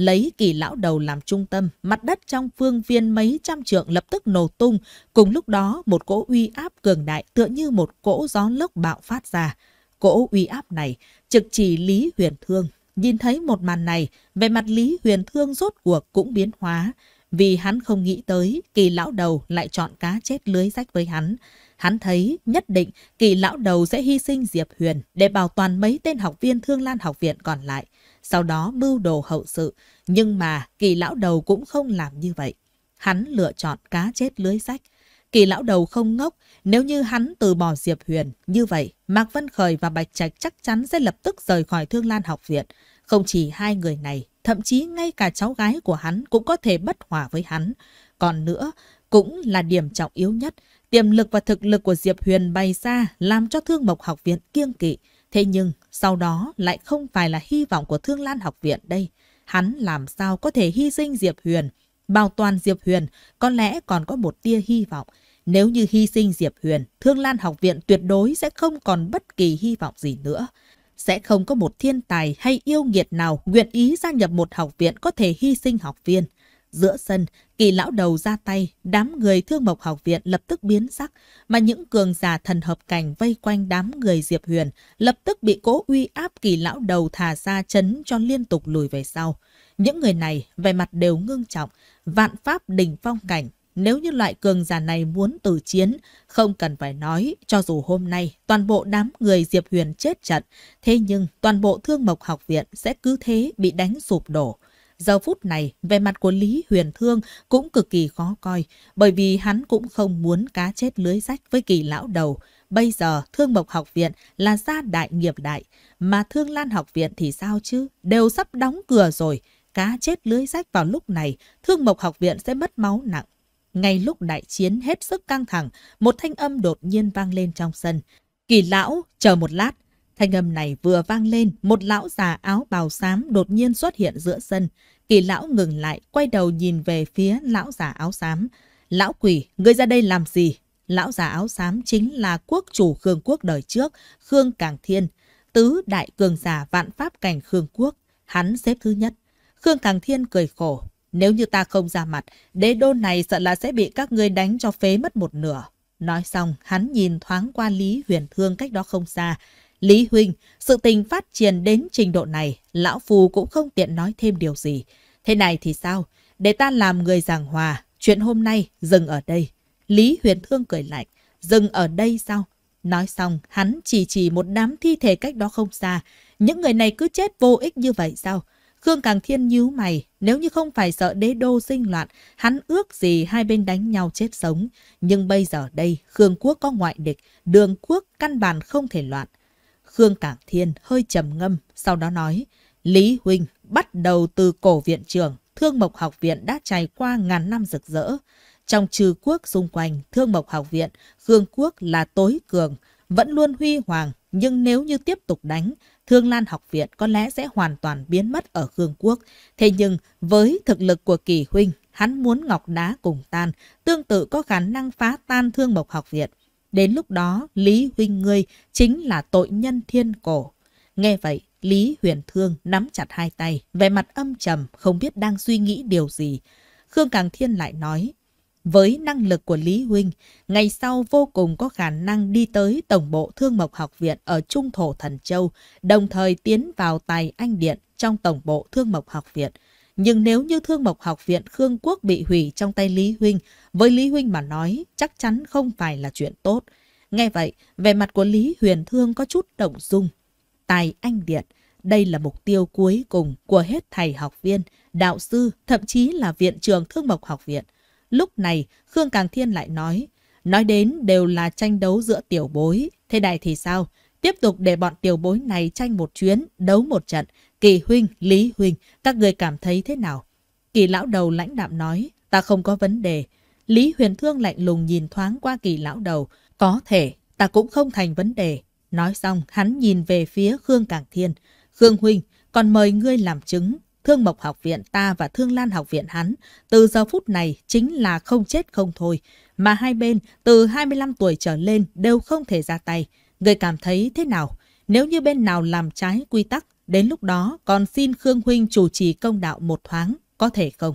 Lấy kỳ lão đầu làm trung tâm, mặt đất trong phương viên mấy trăm trượng lập tức nổ tung. Cùng lúc đó, một cỗ uy áp cường đại tựa như một cỗ gió lốc bạo phát ra. Cỗ uy áp này trực chỉ Lý Huyền Thương. Nhìn thấy một màn này, về mặt Lý Huyền Thương rốt cuộc cũng biến hóa. Vì hắn không nghĩ tới, kỳ lão đầu lại chọn cá chết lưới rách với hắn. Hắn thấy nhất định kỳ lão đầu sẽ hy sinh Diệp Huyền để bảo toàn mấy tên học viên Thương Lan học viện còn lại sau đó mưu đồ hậu sự. Nhưng mà kỳ lão đầu cũng không làm như vậy. Hắn lựa chọn cá chết lưới rách. Kỳ lão đầu không ngốc, nếu như hắn từ bỏ Diệp Huyền, như vậy Mạc vân Khởi và Bạch Trạch chắc chắn sẽ lập tức rời khỏi Thương Lan học viện. Không chỉ hai người này, thậm chí ngay cả cháu gái của hắn cũng có thể bất hòa với hắn. Còn nữa, cũng là điểm trọng yếu nhất, tiềm lực và thực lực của Diệp Huyền bày ra làm cho Thương Mộc học viện kiêng kỵ. Thế nhưng sau đó lại không phải là hy vọng của Thương Lan học viện đây. Hắn làm sao có thể hy sinh Diệp Huyền, bảo toàn Diệp Huyền, có lẽ còn có một tia hy vọng. Nếu như hy sinh Diệp Huyền, Thương Lan học viện tuyệt đối sẽ không còn bất kỳ hy vọng gì nữa. Sẽ không có một thiên tài hay yêu nghiệt nào nguyện ý gia nhập một học viện có thể hy sinh học viên. Giữa sân, kỳ lão đầu ra tay, đám người thương mộc học viện lập tức biến sắc, mà những cường giả thần hợp cảnh vây quanh đám người Diệp Huyền lập tức bị cố uy áp kỳ lão đầu thả ra chấn cho liên tục lùi về sau. Những người này về mặt đều ngưng trọng, vạn pháp đỉnh phong cảnh. Nếu như loại cường giả này muốn tử chiến, không cần phải nói, cho dù hôm nay toàn bộ đám người Diệp Huyền chết trận, thế nhưng toàn bộ thương mộc học viện sẽ cứ thế bị đánh sụp đổ. Giờ phút này, về mặt của Lý Huyền Thương cũng cực kỳ khó coi, bởi vì hắn cũng không muốn cá chết lưới rách với kỳ lão đầu. Bây giờ, Thương Mộc Học Viện là gia đại nghiệp đại, mà Thương Lan Học Viện thì sao chứ? Đều sắp đóng cửa rồi. Cá chết lưới rách vào lúc này, Thương Mộc Học Viện sẽ mất máu nặng. Ngay lúc đại chiến hết sức căng thẳng, một thanh âm đột nhiên vang lên trong sân. Kỳ lão, chờ một lát, Thanh âm này vừa vang lên, một lão già áo bào xám đột nhiên xuất hiện giữa sân. Kỳ lão ngừng lại, quay đầu nhìn về phía lão già áo xám. Lão quỷ, ngươi ra đây làm gì? Lão già áo xám chính là quốc chủ Khương Quốc đời trước, Khương Càng Thiên. Tứ đại cường giả vạn pháp cảnh Khương Quốc, hắn xếp thứ nhất. Khương Càng Thiên cười khổ. Nếu như ta không ra mặt, đế đô này sợ là sẽ bị các ngươi đánh cho phế mất một nửa. Nói xong, hắn nhìn thoáng qua Lý Huyền Thương cách đó không xa. Lý Huynh, sự tình phát triển đến trình độ này, Lão Phu cũng không tiện nói thêm điều gì. Thế này thì sao? Để ta làm người giảng hòa, chuyện hôm nay dừng ở đây. Lý Huyền Thương cười lạnh, dừng ở đây sao? Nói xong, hắn chỉ chỉ một đám thi thể cách đó không xa. Những người này cứ chết vô ích như vậy sao? Khương Càng Thiên nhíu mày, nếu như không phải sợ đế đô sinh loạn, hắn ước gì hai bên đánh nhau chết sống. Nhưng bây giờ đây, Khương Quốc có ngoại địch, đường quốc căn bản không thể loạn. Khương Cảng Thiên hơi trầm ngâm, sau đó nói, Lý Huynh bắt đầu từ cổ viện trưởng, thương mộc học viện đã trải qua ngàn năm rực rỡ. Trong trừ quốc xung quanh, thương mộc học viện, Khương quốc là tối cường, vẫn luôn huy hoàng, nhưng nếu như tiếp tục đánh, Thương Lan học viện có lẽ sẽ hoàn toàn biến mất ở Khương quốc. Thế nhưng, với thực lực của kỳ huynh, hắn muốn ngọc đá cùng tan, tương tự có khả năng phá tan thương mộc học viện. Đến lúc đó, Lý Huynh ngươi chính là tội nhân thiên cổ. Nghe vậy, Lý Huyền Thương nắm chặt hai tay, vẻ mặt âm trầm, không biết đang suy nghĩ điều gì. Khương Càng Thiên lại nói, với năng lực của Lý Huynh, ngày sau vô cùng có khả năng đi tới Tổng bộ Thương Mộc Học Viện ở Trung Thổ Thần Châu, đồng thời tiến vào Tài Anh Điện trong Tổng bộ Thương Mộc Học Viện. Nhưng nếu như Thương Mộc Học viện Khương Quốc bị hủy trong tay Lý Huynh, với Lý Huynh mà nói chắc chắn không phải là chuyện tốt. Nghe vậy, về mặt của Lý Huyền Thương có chút động dung. Tài anh điện, đây là mục tiêu cuối cùng của hết thầy học viên, đạo sư, thậm chí là viện trường Thương Mộc Học viện. Lúc này, Khương Càng Thiên lại nói, nói đến đều là tranh đấu giữa tiểu bối. Thế đại thì sao? Tiếp tục để bọn tiểu bối này tranh một chuyến, đấu một trận, Kỳ huynh, Lý huynh, các người cảm thấy thế nào? Kỳ lão đầu lãnh đạm nói, ta không có vấn đề. Lý huyền thương lạnh lùng nhìn thoáng qua kỳ lão đầu, có thể, ta cũng không thành vấn đề. Nói xong, hắn nhìn về phía Khương Càng Thiên. Khương huynh, còn mời ngươi làm chứng. Thương Mộc học viện ta và Thương Lan học viện hắn, từ giờ phút này chính là không chết không thôi. Mà hai bên, từ 25 tuổi trở lên đều không thể ra tay. Người cảm thấy thế nào? Nếu như bên nào làm trái quy tắc, Đến lúc đó còn xin Khương Huynh chủ trì công đạo một thoáng, có thể không?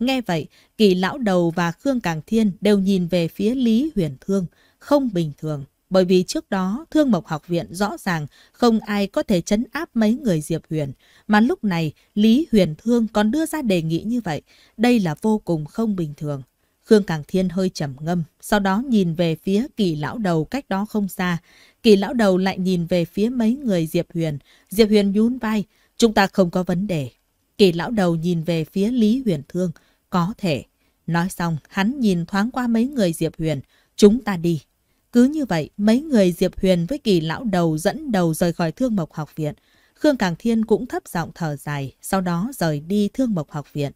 Nghe vậy, kỳ lão đầu và Khương Càng Thiên đều nhìn về phía Lý Huyền Thương, không bình thường. Bởi vì trước đó, Thương Mộc Học Viện rõ ràng không ai có thể chấn áp mấy người Diệp Huyền. Mà lúc này, Lý Huyền Thương còn đưa ra đề nghị như vậy. Đây là vô cùng không bình thường. Khương Càng Thiên hơi trầm ngâm, sau đó nhìn về phía kỳ lão đầu cách đó không xa. Kỳ lão đầu lại nhìn về phía mấy người Diệp Huyền. Diệp Huyền nhún vai, chúng ta không có vấn đề. Kỳ lão đầu nhìn về phía Lý Huyền Thương, có thể. Nói xong, hắn nhìn thoáng qua mấy người Diệp Huyền, chúng ta đi. Cứ như vậy, mấy người Diệp Huyền với kỳ lão đầu dẫn đầu rời khỏi thương mộc học viện. Khương Càng Thiên cũng thấp giọng thở dài, sau đó rời đi thương mộc học viện.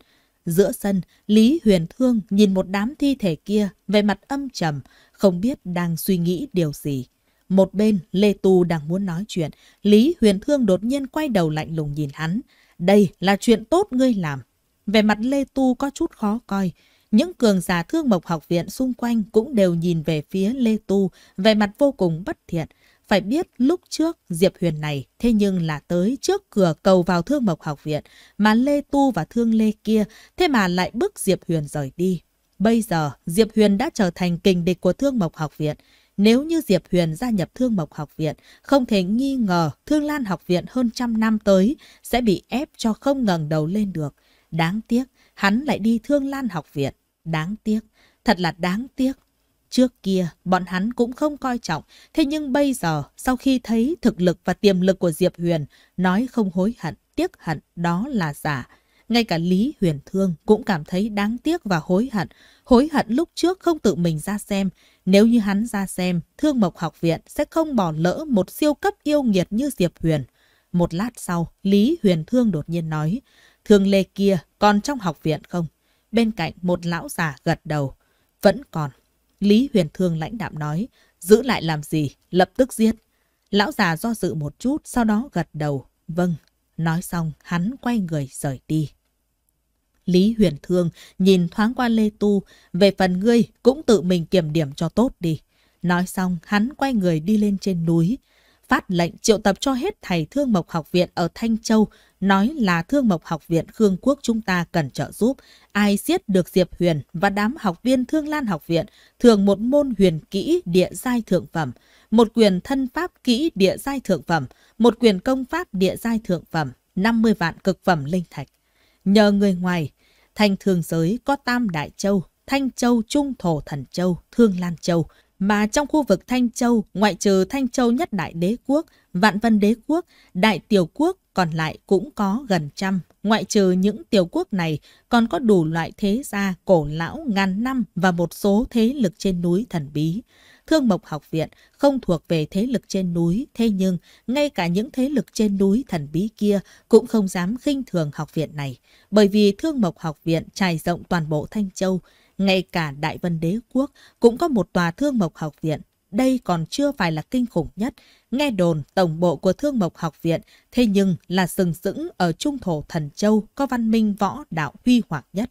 Giữa sân, Lý Huyền Thương nhìn một đám thi thể kia về mặt âm trầm, không biết đang suy nghĩ điều gì. Một bên, Lê Tu đang muốn nói chuyện, Lý Huyền Thương đột nhiên quay đầu lạnh lùng nhìn hắn. Đây là chuyện tốt ngươi làm. Về mặt Lê Tu có chút khó coi. Những cường giả thương mộc học viện xung quanh cũng đều nhìn về phía Lê Tu, về mặt vô cùng bất thiện. Phải biết lúc trước Diệp Huyền này thế nhưng là tới trước cửa cầu vào thương mộc học viện mà Lê Tu và thương Lê kia thế mà lại bức Diệp Huyền rời đi. Bây giờ Diệp Huyền đã trở thành kình địch của thương mộc học viện. Nếu như Diệp Huyền gia nhập Thương Mộc Học Viện, không thể nghi ngờ Thương Lan Học Viện hơn trăm năm tới sẽ bị ép cho không ngẩng đầu lên được. Đáng tiếc, hắn lại đi Thương Lan Học Viện. Đáng tiếc, thật là đáng tiếc. Trước kia, bọn hắn cũng không coi trọng, thế nhưng bây giờ, sau khi thấy thực lực và tiềm lực của Diệp Huyền, nói không hối hận, tiếc hận, đó là giả. Ngay cả Lý Huyền Thương cũng cảm thấy đáng tiếc và hối hận. Hối hận lúc trước không tự mình ra xem. Nếu như hắn ra xem, Thương Mộc Học Viện sẽ không bỏ lỡ một siêu cấp yêu nghiệt như Diệp Huyền. Một lát sau, Lý Huyền Thương đột nhiên nói, Thương Lê kia còn trong học viện không? Bên cạnh một lão già gật đầu. Vẫn còn. Lý Huyền Thương lãnh đạm nói, giữ lại làm gì, lập tức giết. Lão già do dự một chút, sau đó gật đầu, vâng. Nói xong, hắn quay người rời đi. Lý Huyền Thương nhìn thoáng qua Lê Tu, về phần ngươi cũng tự mình kiểm điểm cho tốt đi. Nói xong, hắn quay người đi lên trên núi, phát lệnh triệu tập cho hết thầy thương mộc học viện ở Thanh Châu nói là thương mộc học viện Khương Quốc chúng ta cần trợ giúp. Ai giết được Diệp Huyền và đám học viên Thương Lan học viện thường một môn huyền kỹ địa giai thượng phẩm, một quyền thân pháp kỹ địa giai thượng phẩm, một quyền công pháp địa giai thượng phẩm, 50 vạn cực phẩm linh thạch. Nhờ người ngoài, thành thường giới có Tam Đại Châu, Thanh Châu, Trung Thổ Thần Châu, Thương Lan Châu, mà trong khu vực Thanh Châu, ngoại trừ Thanh Châu nhất đại đế quốc, vạn vân đế quốc, đại tiểu quốc còn lại cũng có gần trăm. Ngoại trừ những tiểu quốc này còn có đủ loại thế gia, cổ lão, ngàn năm và một số thế lực trên núi thần bí. Thương Mộc Học Viện không thuộc về thế lực trên núi, thế nhưng ngay cả những thế lực trên núi thần bí kia cũng không dám khinh thường học viện này, bởi vì Thương Mộc Học Viện trải rộng toàn bộ Thanh Châu, ngay cả Đại Vân Đế Quốc cũng có một tòa thương mộc học viện. Đây còn chưa phải là kinh khủng nhất. Nghe đồn tổng bộ của thương mộc học viện, thế nhưng là sừng sững ở trung thổ Thần Châu có văn minh võ đạo huy hoàng nhất.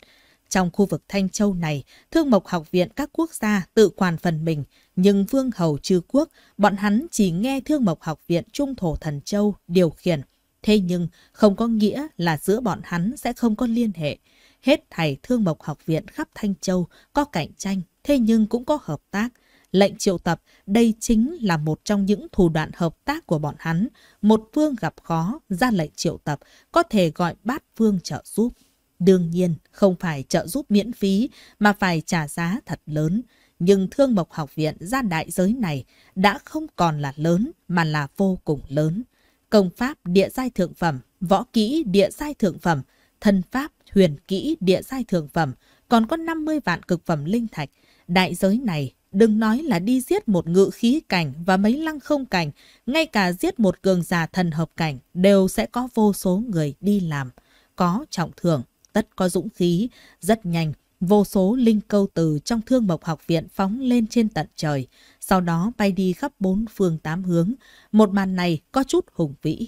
Trong khu vực Thanh Châu này, thương mộc học viện các quốc gia tự quản phần mình, nhưng vương hầu chư quốc, bọn hắn chỉ nghe thương mộc học viện trung thổ Thần Châu điều khiển. Thế nhưng không có nghĩa là giữa bọn hắn sẽ không có liên hệ. Hết thầy thương mộc học viện khắp Thanh Châu có cạnh tranh, thế nhưng cũng có hợp tác. Lệnh triệu tập, đây chính là một trong những thủ đoạn hợp tác của bọn hắn. Một phương gặp khó, ra lệnh triệu tập, có thể gọi bát phương trợ giúp. Đương nhiên, không phải trợ giúp miễn phí, mà phải trả giá thật lớn. Nhưng thương mộc học viện ra đại giới này đã không còn là lớn, mà là vô cùng lớn. Công pháp địa giai thượng phẩm, võ kỹ địa giai thượng phẩm, thân pháp huyền kỹ địa giai thường phẩm, còn có 50 vạn cực phẩm linh thạch. Đại giới này, đừng nói là đi giết một ngự khí cảnh và mấy lăng không cảnh, ngay cả giết một cường già thần hợp cảnh đều sẽ có vô số người đi làm. Có trọng thưởng, tất có dũng khí, rất nhanh. Vô số linh câu từ trong thương mộc học viện phóng lên trên tận trời, sau đó bay đi khắp bốn phương tám hướng. Một màn này có chút hùng vĩ.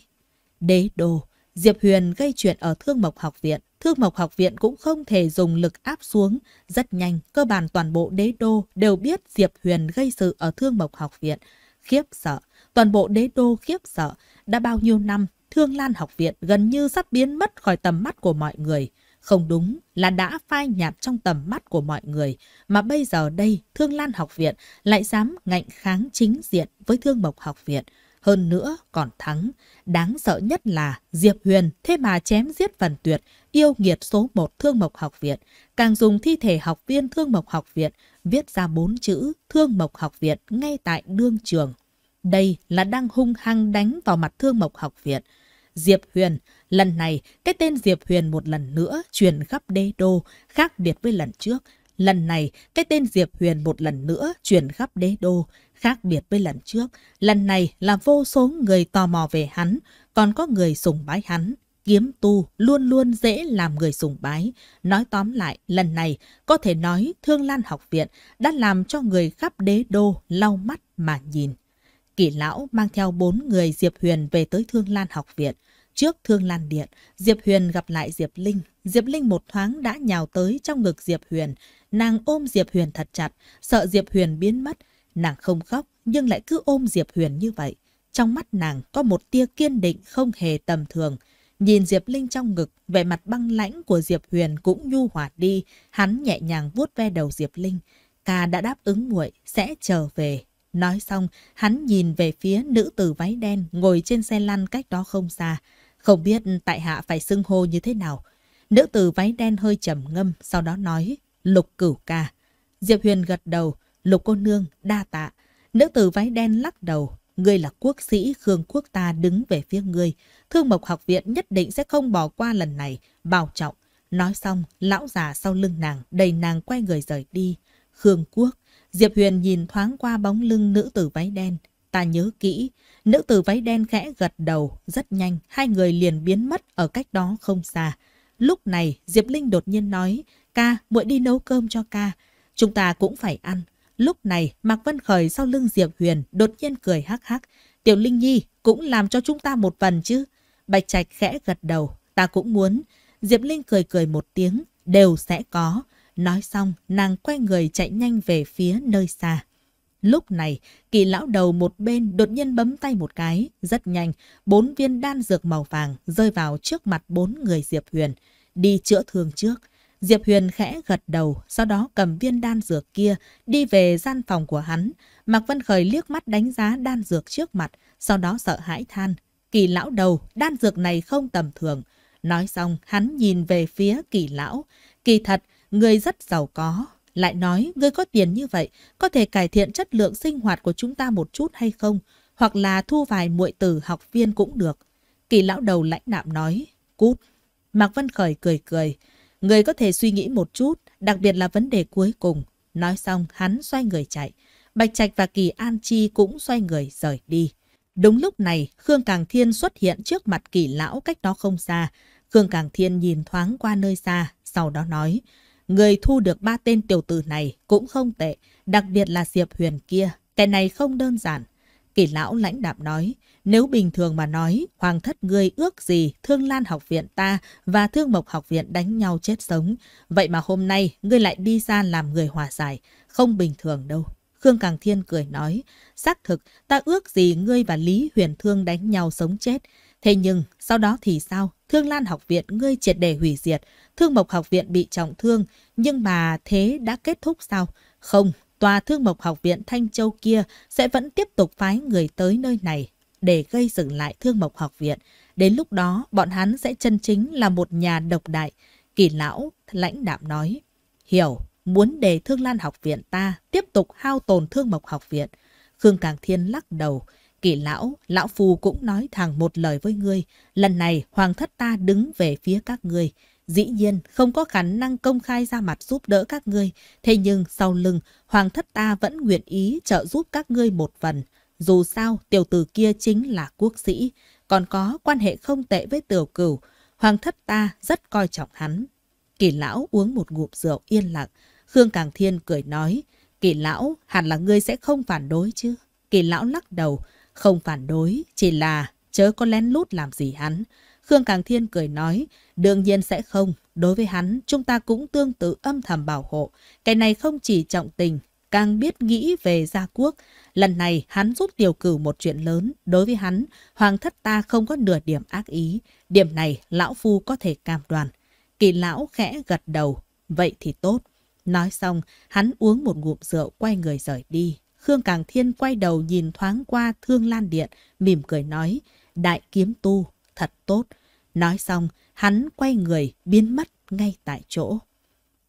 Đế đồ Diệp Huyền gây chuyện ở thương mộc học viện, Thương Mộc Học Viện cũng không thể dùng lực áp xuống. Rất nhanh, cơ bản toàn bộ đế đô đều biết Diệp Huyền gây sự ở Thương Mộc Học Viện. Khiếp sợ, toàn bộ đế đô khiếp sợ. Đã bao nhiêu năm, Thương Lan Học Viện gần như sắp biến mất khỏi tầm mắt của mọi người. Không đúng là đã phai nhạt trong tầm mắt của mọi người, mà bây giờ đây Thương Lan Học Viện lại dám ngạnh kháng chính diện với Thương Mộc Học Viện. Hơn nữa còn thắng. Đáng sợ nhất là Diệp Huyền thế mà chém giết Phần Tuyệt, yêu nghiệt số 1 Thương Mộc Học Viện. Càng dùng thi thể học viên Thương Mộc Học Viện viết ra bốn chữ Thương Mộc Học Viện ngay tại đương trường. Đây là đang hung hăng đánh vào mặt Thương Mộc Học Viện. Diệp Huyền, lần này cái tên Diệp Huyền một lần nữa truyền khắp đê đô, khác biệt với lần trước. Lần này cái tên Diệp Huyền một lần nữa truyền khắp đế đô, Khác biệt với lần trước, lần này là vô số người tò mò về hắn, còn có người sùng bái hắn. Kiếm tu luôn luôn dễ làm người sùng bái. Nói tóm lại, lần này có thể nói Thương Lan Học Viện đã làm cho người khắp đế đô lau mắt mà nhìn. Kỷ lão mang theo bốn người Diệp Huyền về tới Thương Lan Học Viện. Trước Thương Lan Điện, Diệp Huyền gặp lại Diệp Linh. Diệp Linh một thoáng đã nhào tới trong ngực Diệp Huyền. Nàng ôm Diệp Huyền thật chặt, sợ Diệp Huyền biến mất Nàng không khóc nhưng lại cứ ôm Diệp Huyền như vậy. Trong mắt nàng có một tia kiên định không hề tầm thường. Nhìn Diệp Linh trong ngực, vẻ mặt băng lãnh của Diệp Huyền cũng nhu hòa đi, hắn nhẹ nhàng vuốt ve đầu Diệp Linh. Ca đã đáp ứng muội sẽ trở về. Nói xong, hắn nhìn về phía nữ tử váy đen ngồi trên xe lăn cách đó không xa. Không biết tại hạ phải xưng hô như thế nào. Nữ tử váy đen hơi trầm ngâm, sau đó nói, lục cửu ca. Diệp Huyền gật đầu, Lục cô nương, đa tạ. Nữ tử váy đen lắc đầu. Ngươi là quốc sĩ, Khương quốc ta đứng về phía ngươi. Thương Mộc học viện nhất định sẽ không bỏ qua lần này. Bảo trọng. Nói xong, lão già sau lưng nàng, đầy nàng quay người rời đi. Khương quốc. Diệp Huyền nhìn thoáng qua bóng lưng nữ tử váy đen. Ta nhớ kỹ, nữ tử váy đen khẽ gật đầu, rất nhanh, hai người liền biến mất ở cách đó không xa. Lúc này, Diệp Linh đột nhiên nói, ca, muội đi nấu cơm cho ca, chúng ta cũng phải ăn. Lúc này, Mạc Vân Khởi sau lưng Diệp Huyền đột nhiên cười hắc hắc. Tiểu Linh Nhi cũng làm cho chúng ta một phần chứ. Bạch Trạch khẽ gật đầu, ta cũng muốn. Diệp Linh cười cười một tiếng, đều sẽ có. Nói xong, nàng quay người chạy nhanh về phía nơi xa. Lúc này, kỳ lão đầu một bên đột nhiên bấm tay một cái, rất nhanh, bốn viên đan dược màu vàng rơi vào trước mặt bốn người Diệp Huyền. Đi chữa thương trước, Diệp Huyền khẽ gật đầu, sau đó cầm viên đan dược kia, đi về gian phòng của hắn. Mạc Vân Khởi liếc mắt đánh giá đan dược trước mặt, sau đó sợ hãi than. Kỳ lão đầu, đan dược này không tầm thường. Nói xong, hắn nhìn về phía kỳ lão. Kỳ thật, người rất giàu có. Lại nói, người có tiền như vậy, có thể cải thiện chất lượng sinh hoạt của chúng ta một chút hay không? Hoặc là thu vài muội tử học viên cũng được. Kỳ lão đầu lãnh đạm nói, cút. Mạc Vân Khởi cười cười. Người có thể suy nghĩ một chút, đặc biệt là vấn đề cuối cùng. Nói xong, hắn xoay người chạy. Bạch Trạch và Kỳ An Chi cũng xoay người rời đi. Đúng lúc này, Khương Càng Thiên xuất hiện trước mặt kỳ lão cách đó không xa. Khương Càng Thiên nhìn thoáng qua nơi xa, sau đó nói, người thu được ba tên tiểu tử này cũng không tệ, đặc biệt là Diệp Huyền kia, cái này không đơn giản. Kỳ lão lãnh đạm nói, nếu bình thường mà nói, hoàng thất ngươi ước gì thương lan học viện ta và thương mộc học viện đánh nhau chết sống. Vậy mà hôm nay ngươi lại đi ra làm người hòa giải, không bình thường đâu. Khương Càng Thiên cười nói, xác thực ta ước gì ngươi và Lý Huyền Thương đánh nhau sống chết. Thế nhưng, sau đó thì sao? Thương Lan học viện ngươi triệt để hủy diệt, Thương Mộc học viện bị trọng thương, nhưng mà thế đã kết thúc sao? Không, tòa Thương Mộc học viện Thanh Châu kia sẽ vẫn tiếp tục phái người tới nơi này để gây dựng lại Thương Mộc Học Viện. Đến lúc đó, bọn hắn sẽ chân chính là một nhà độc đại. Kỳ lão lãnh đạm nói, hiểu, muốn để Thương Lan Học Viện ta tiếp tục hao tồn Thương Mộc Học Viện. Khương Càng Thiên lắc đầu, kỳ lão, lão phù cũng nói thẳng một lời với ngươi. Lần này, hoàng thất ta đứng về phía các ngươi. Dĩ nhiên, không có khả năng công khai ra mặt giúp đỡ các ngươi. Thế nhưng, sau lưng, hoàng thất ta vẫn nguyện ý trợ giúp các ngươi một phần. Dù sao, tiểu tử kia chính là quốc sĩ, còn có quan hệ không tệ với tiểu cửu, hoàng thất ta rất coi trọng hắn. Kỳ lão uống một ngụm rượu yên lặng, Khương Càng Thiên cười nói, kỳ lão hẳn là ngươi sẽ không phản đối chứ. Kỳ lão lắc đầu, không phản đối, chỉ là chớ có lén lút làm gì hắn. Khương Càng Thiên cười nói, đương nhiên sẽ không, đối với hắn chúng ta cũng tương tự âm thầm bảo hộ. Cái này không chỉ trọng tình càng biết nghĩ về gia quốc. Lần này hắn giúp tiểu cửu một chuyện lớn. Đối với hắn, hoàng thất ta không có nửa điểm ác ý. Điểm này lão phu có thể cam đoan. Kỳ lão khẽ gật đầu. Vậy thì tốt. Nói xong, hắn uống một ngụm rượu quay người rời đi. Khương Càng Thiên quay đầu nhìn thoáng qua Thương Lan Điện, mỉm cười nói, đại kiếm tu, thật tốt. Nói xong, hắn quay người biến mất ngay tại chỗ.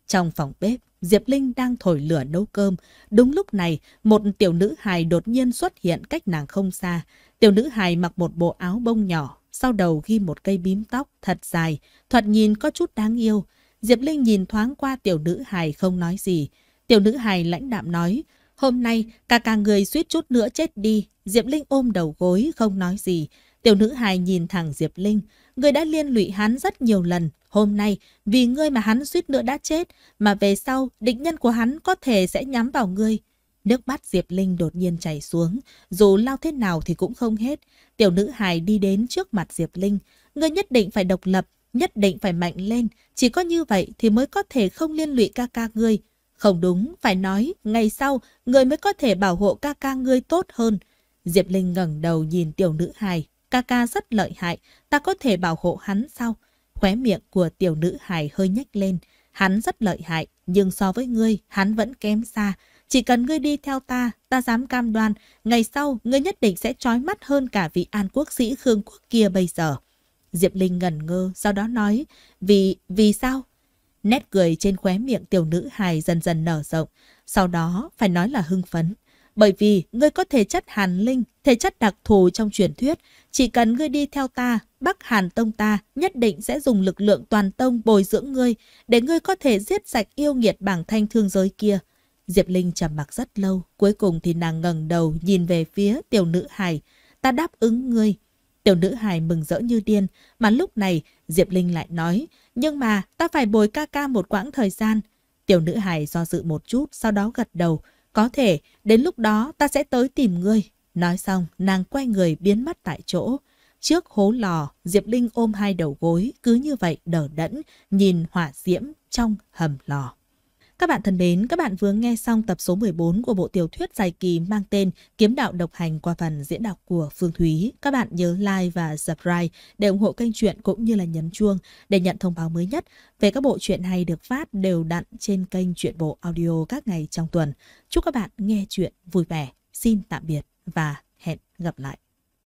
Trong phòng bếp, Diệp Linh đang thổi lửa nấu cơm. Đúng lúc này, một tiểu nữ hài đột nhiên xuất hiện cách nàng không xa. Tiểu nữ hài mặc một bộ áo bông nhỏ, sau đầu ghi một cây bím tóc thật dài, thoạt nhìn có chút đáng yêu. Diệp Linh nhìn thoáng qua tiểu nữ hài không nói gì. Tiểu nữ hài lãnh đạm nói, hôm nay cả cả người suýt chút nữa chết đi. Diệp Linh ôm đầu gối không nói gì. Tiểu nữ hài nhìn thẳng Diệp Linh, người đã liên lụy hắn rất nhiều lần. Hôm nay, vì ngươi mà hắn suýt nữa đã chết, mà về sau, định nhân của hắn có thể sẽ nhắm vào ngươi. Nước mắt Diệp Linh đột nhiên chảy xuống, dù lao thế nào thì cũng không hết. Tiểu nữ hài đi đến trước mặt Diệp Linh, ngươi nhất định phải độc lập, nhất định phải mạnh lên, chỉ có như vậy thì mới có thể không liên lụy ca ca ngươi. Không đúng, phải nói, ngày sau, ngươi mới có thể bảo hộ ca ca ngươi tốt hơn. Diệp Linh ngẩng đầu nhìn tiểu nữ hài, Kaka rất lợi hại, ta có thể bảo hộ hắn sau. Khóe miệng của tiểu nữ hài hơi nhếch lên. Hắn rất lợi hại, nhưng so với ngươi, hắn vẫn kém xa. Chỉ cần ngươi đi theo ta, ta dám cam đoan, ngày sau ngươi nhất định sẽ trói mắt hơn cả vị an quốc sĩ Khương quốc kia bây giờ. Diệp Linh ngẩn ngơ, sau đó nói, vì, vì sao? Nét cười trên khóe miệng tiểu nữ hài dần dần nở rộng, sau đó phải nói là hưng phấn. Bởi vì ngươi có thể chất hàn linh, thể chất đặc thù trong truyền thuyết. Chỉ cần ngươi đi theo ta, Bắc Hàn Tông ta nhất định sẽ dùng lực lượng toàn tông bồi dưỡng ngươi để ngươi có thể giết sạch yêu nghiệt bảng thanh thương giới kia. Diệp Linh trầm mặc rất lâu, cuối cùng thì nàng ngẩng đầu nhìn về phía tiểu nữ hài. Ta đáp ứng ngươi. Tiểu nữ hài mừng rỡ như điên, mà lúc này Diệp Linh lại nói, nhưng mà ta phải bồi ca ca một quãng thời gian. Tiểu nữ hài do dự một chút, sau đó gật đầu. Có thể đến lúc đó ta sẽ tới tìm ngươi. Nói xong, nàng quay người biến mất tại chỗ. Trước hố lò, Diệp Linh ôm hai đầu gối, cứ như vậy đờ đẫn, nhìn hỏa diễm trong hầm lò. Các bạn thân mến, các bạn vừa nghe xong tập số 14 của bộ tiểu thuyết dài kỳ mang tên Kiếm đạo độc hành qua phần diễn đọc của Phương Thúy. Các bạn nhớ like và subscribe để ủng hộ kênh truyện cũng như là nhấn chuông để nhận thông báo mới nhất về các bộ truyện hay được phát đều đặn trên kênh truyện bộ audio các ngày trong tuần. Chúc các bạn nghe truyện vui vẻ. Xin tạm biệt và hẹn gặp lại.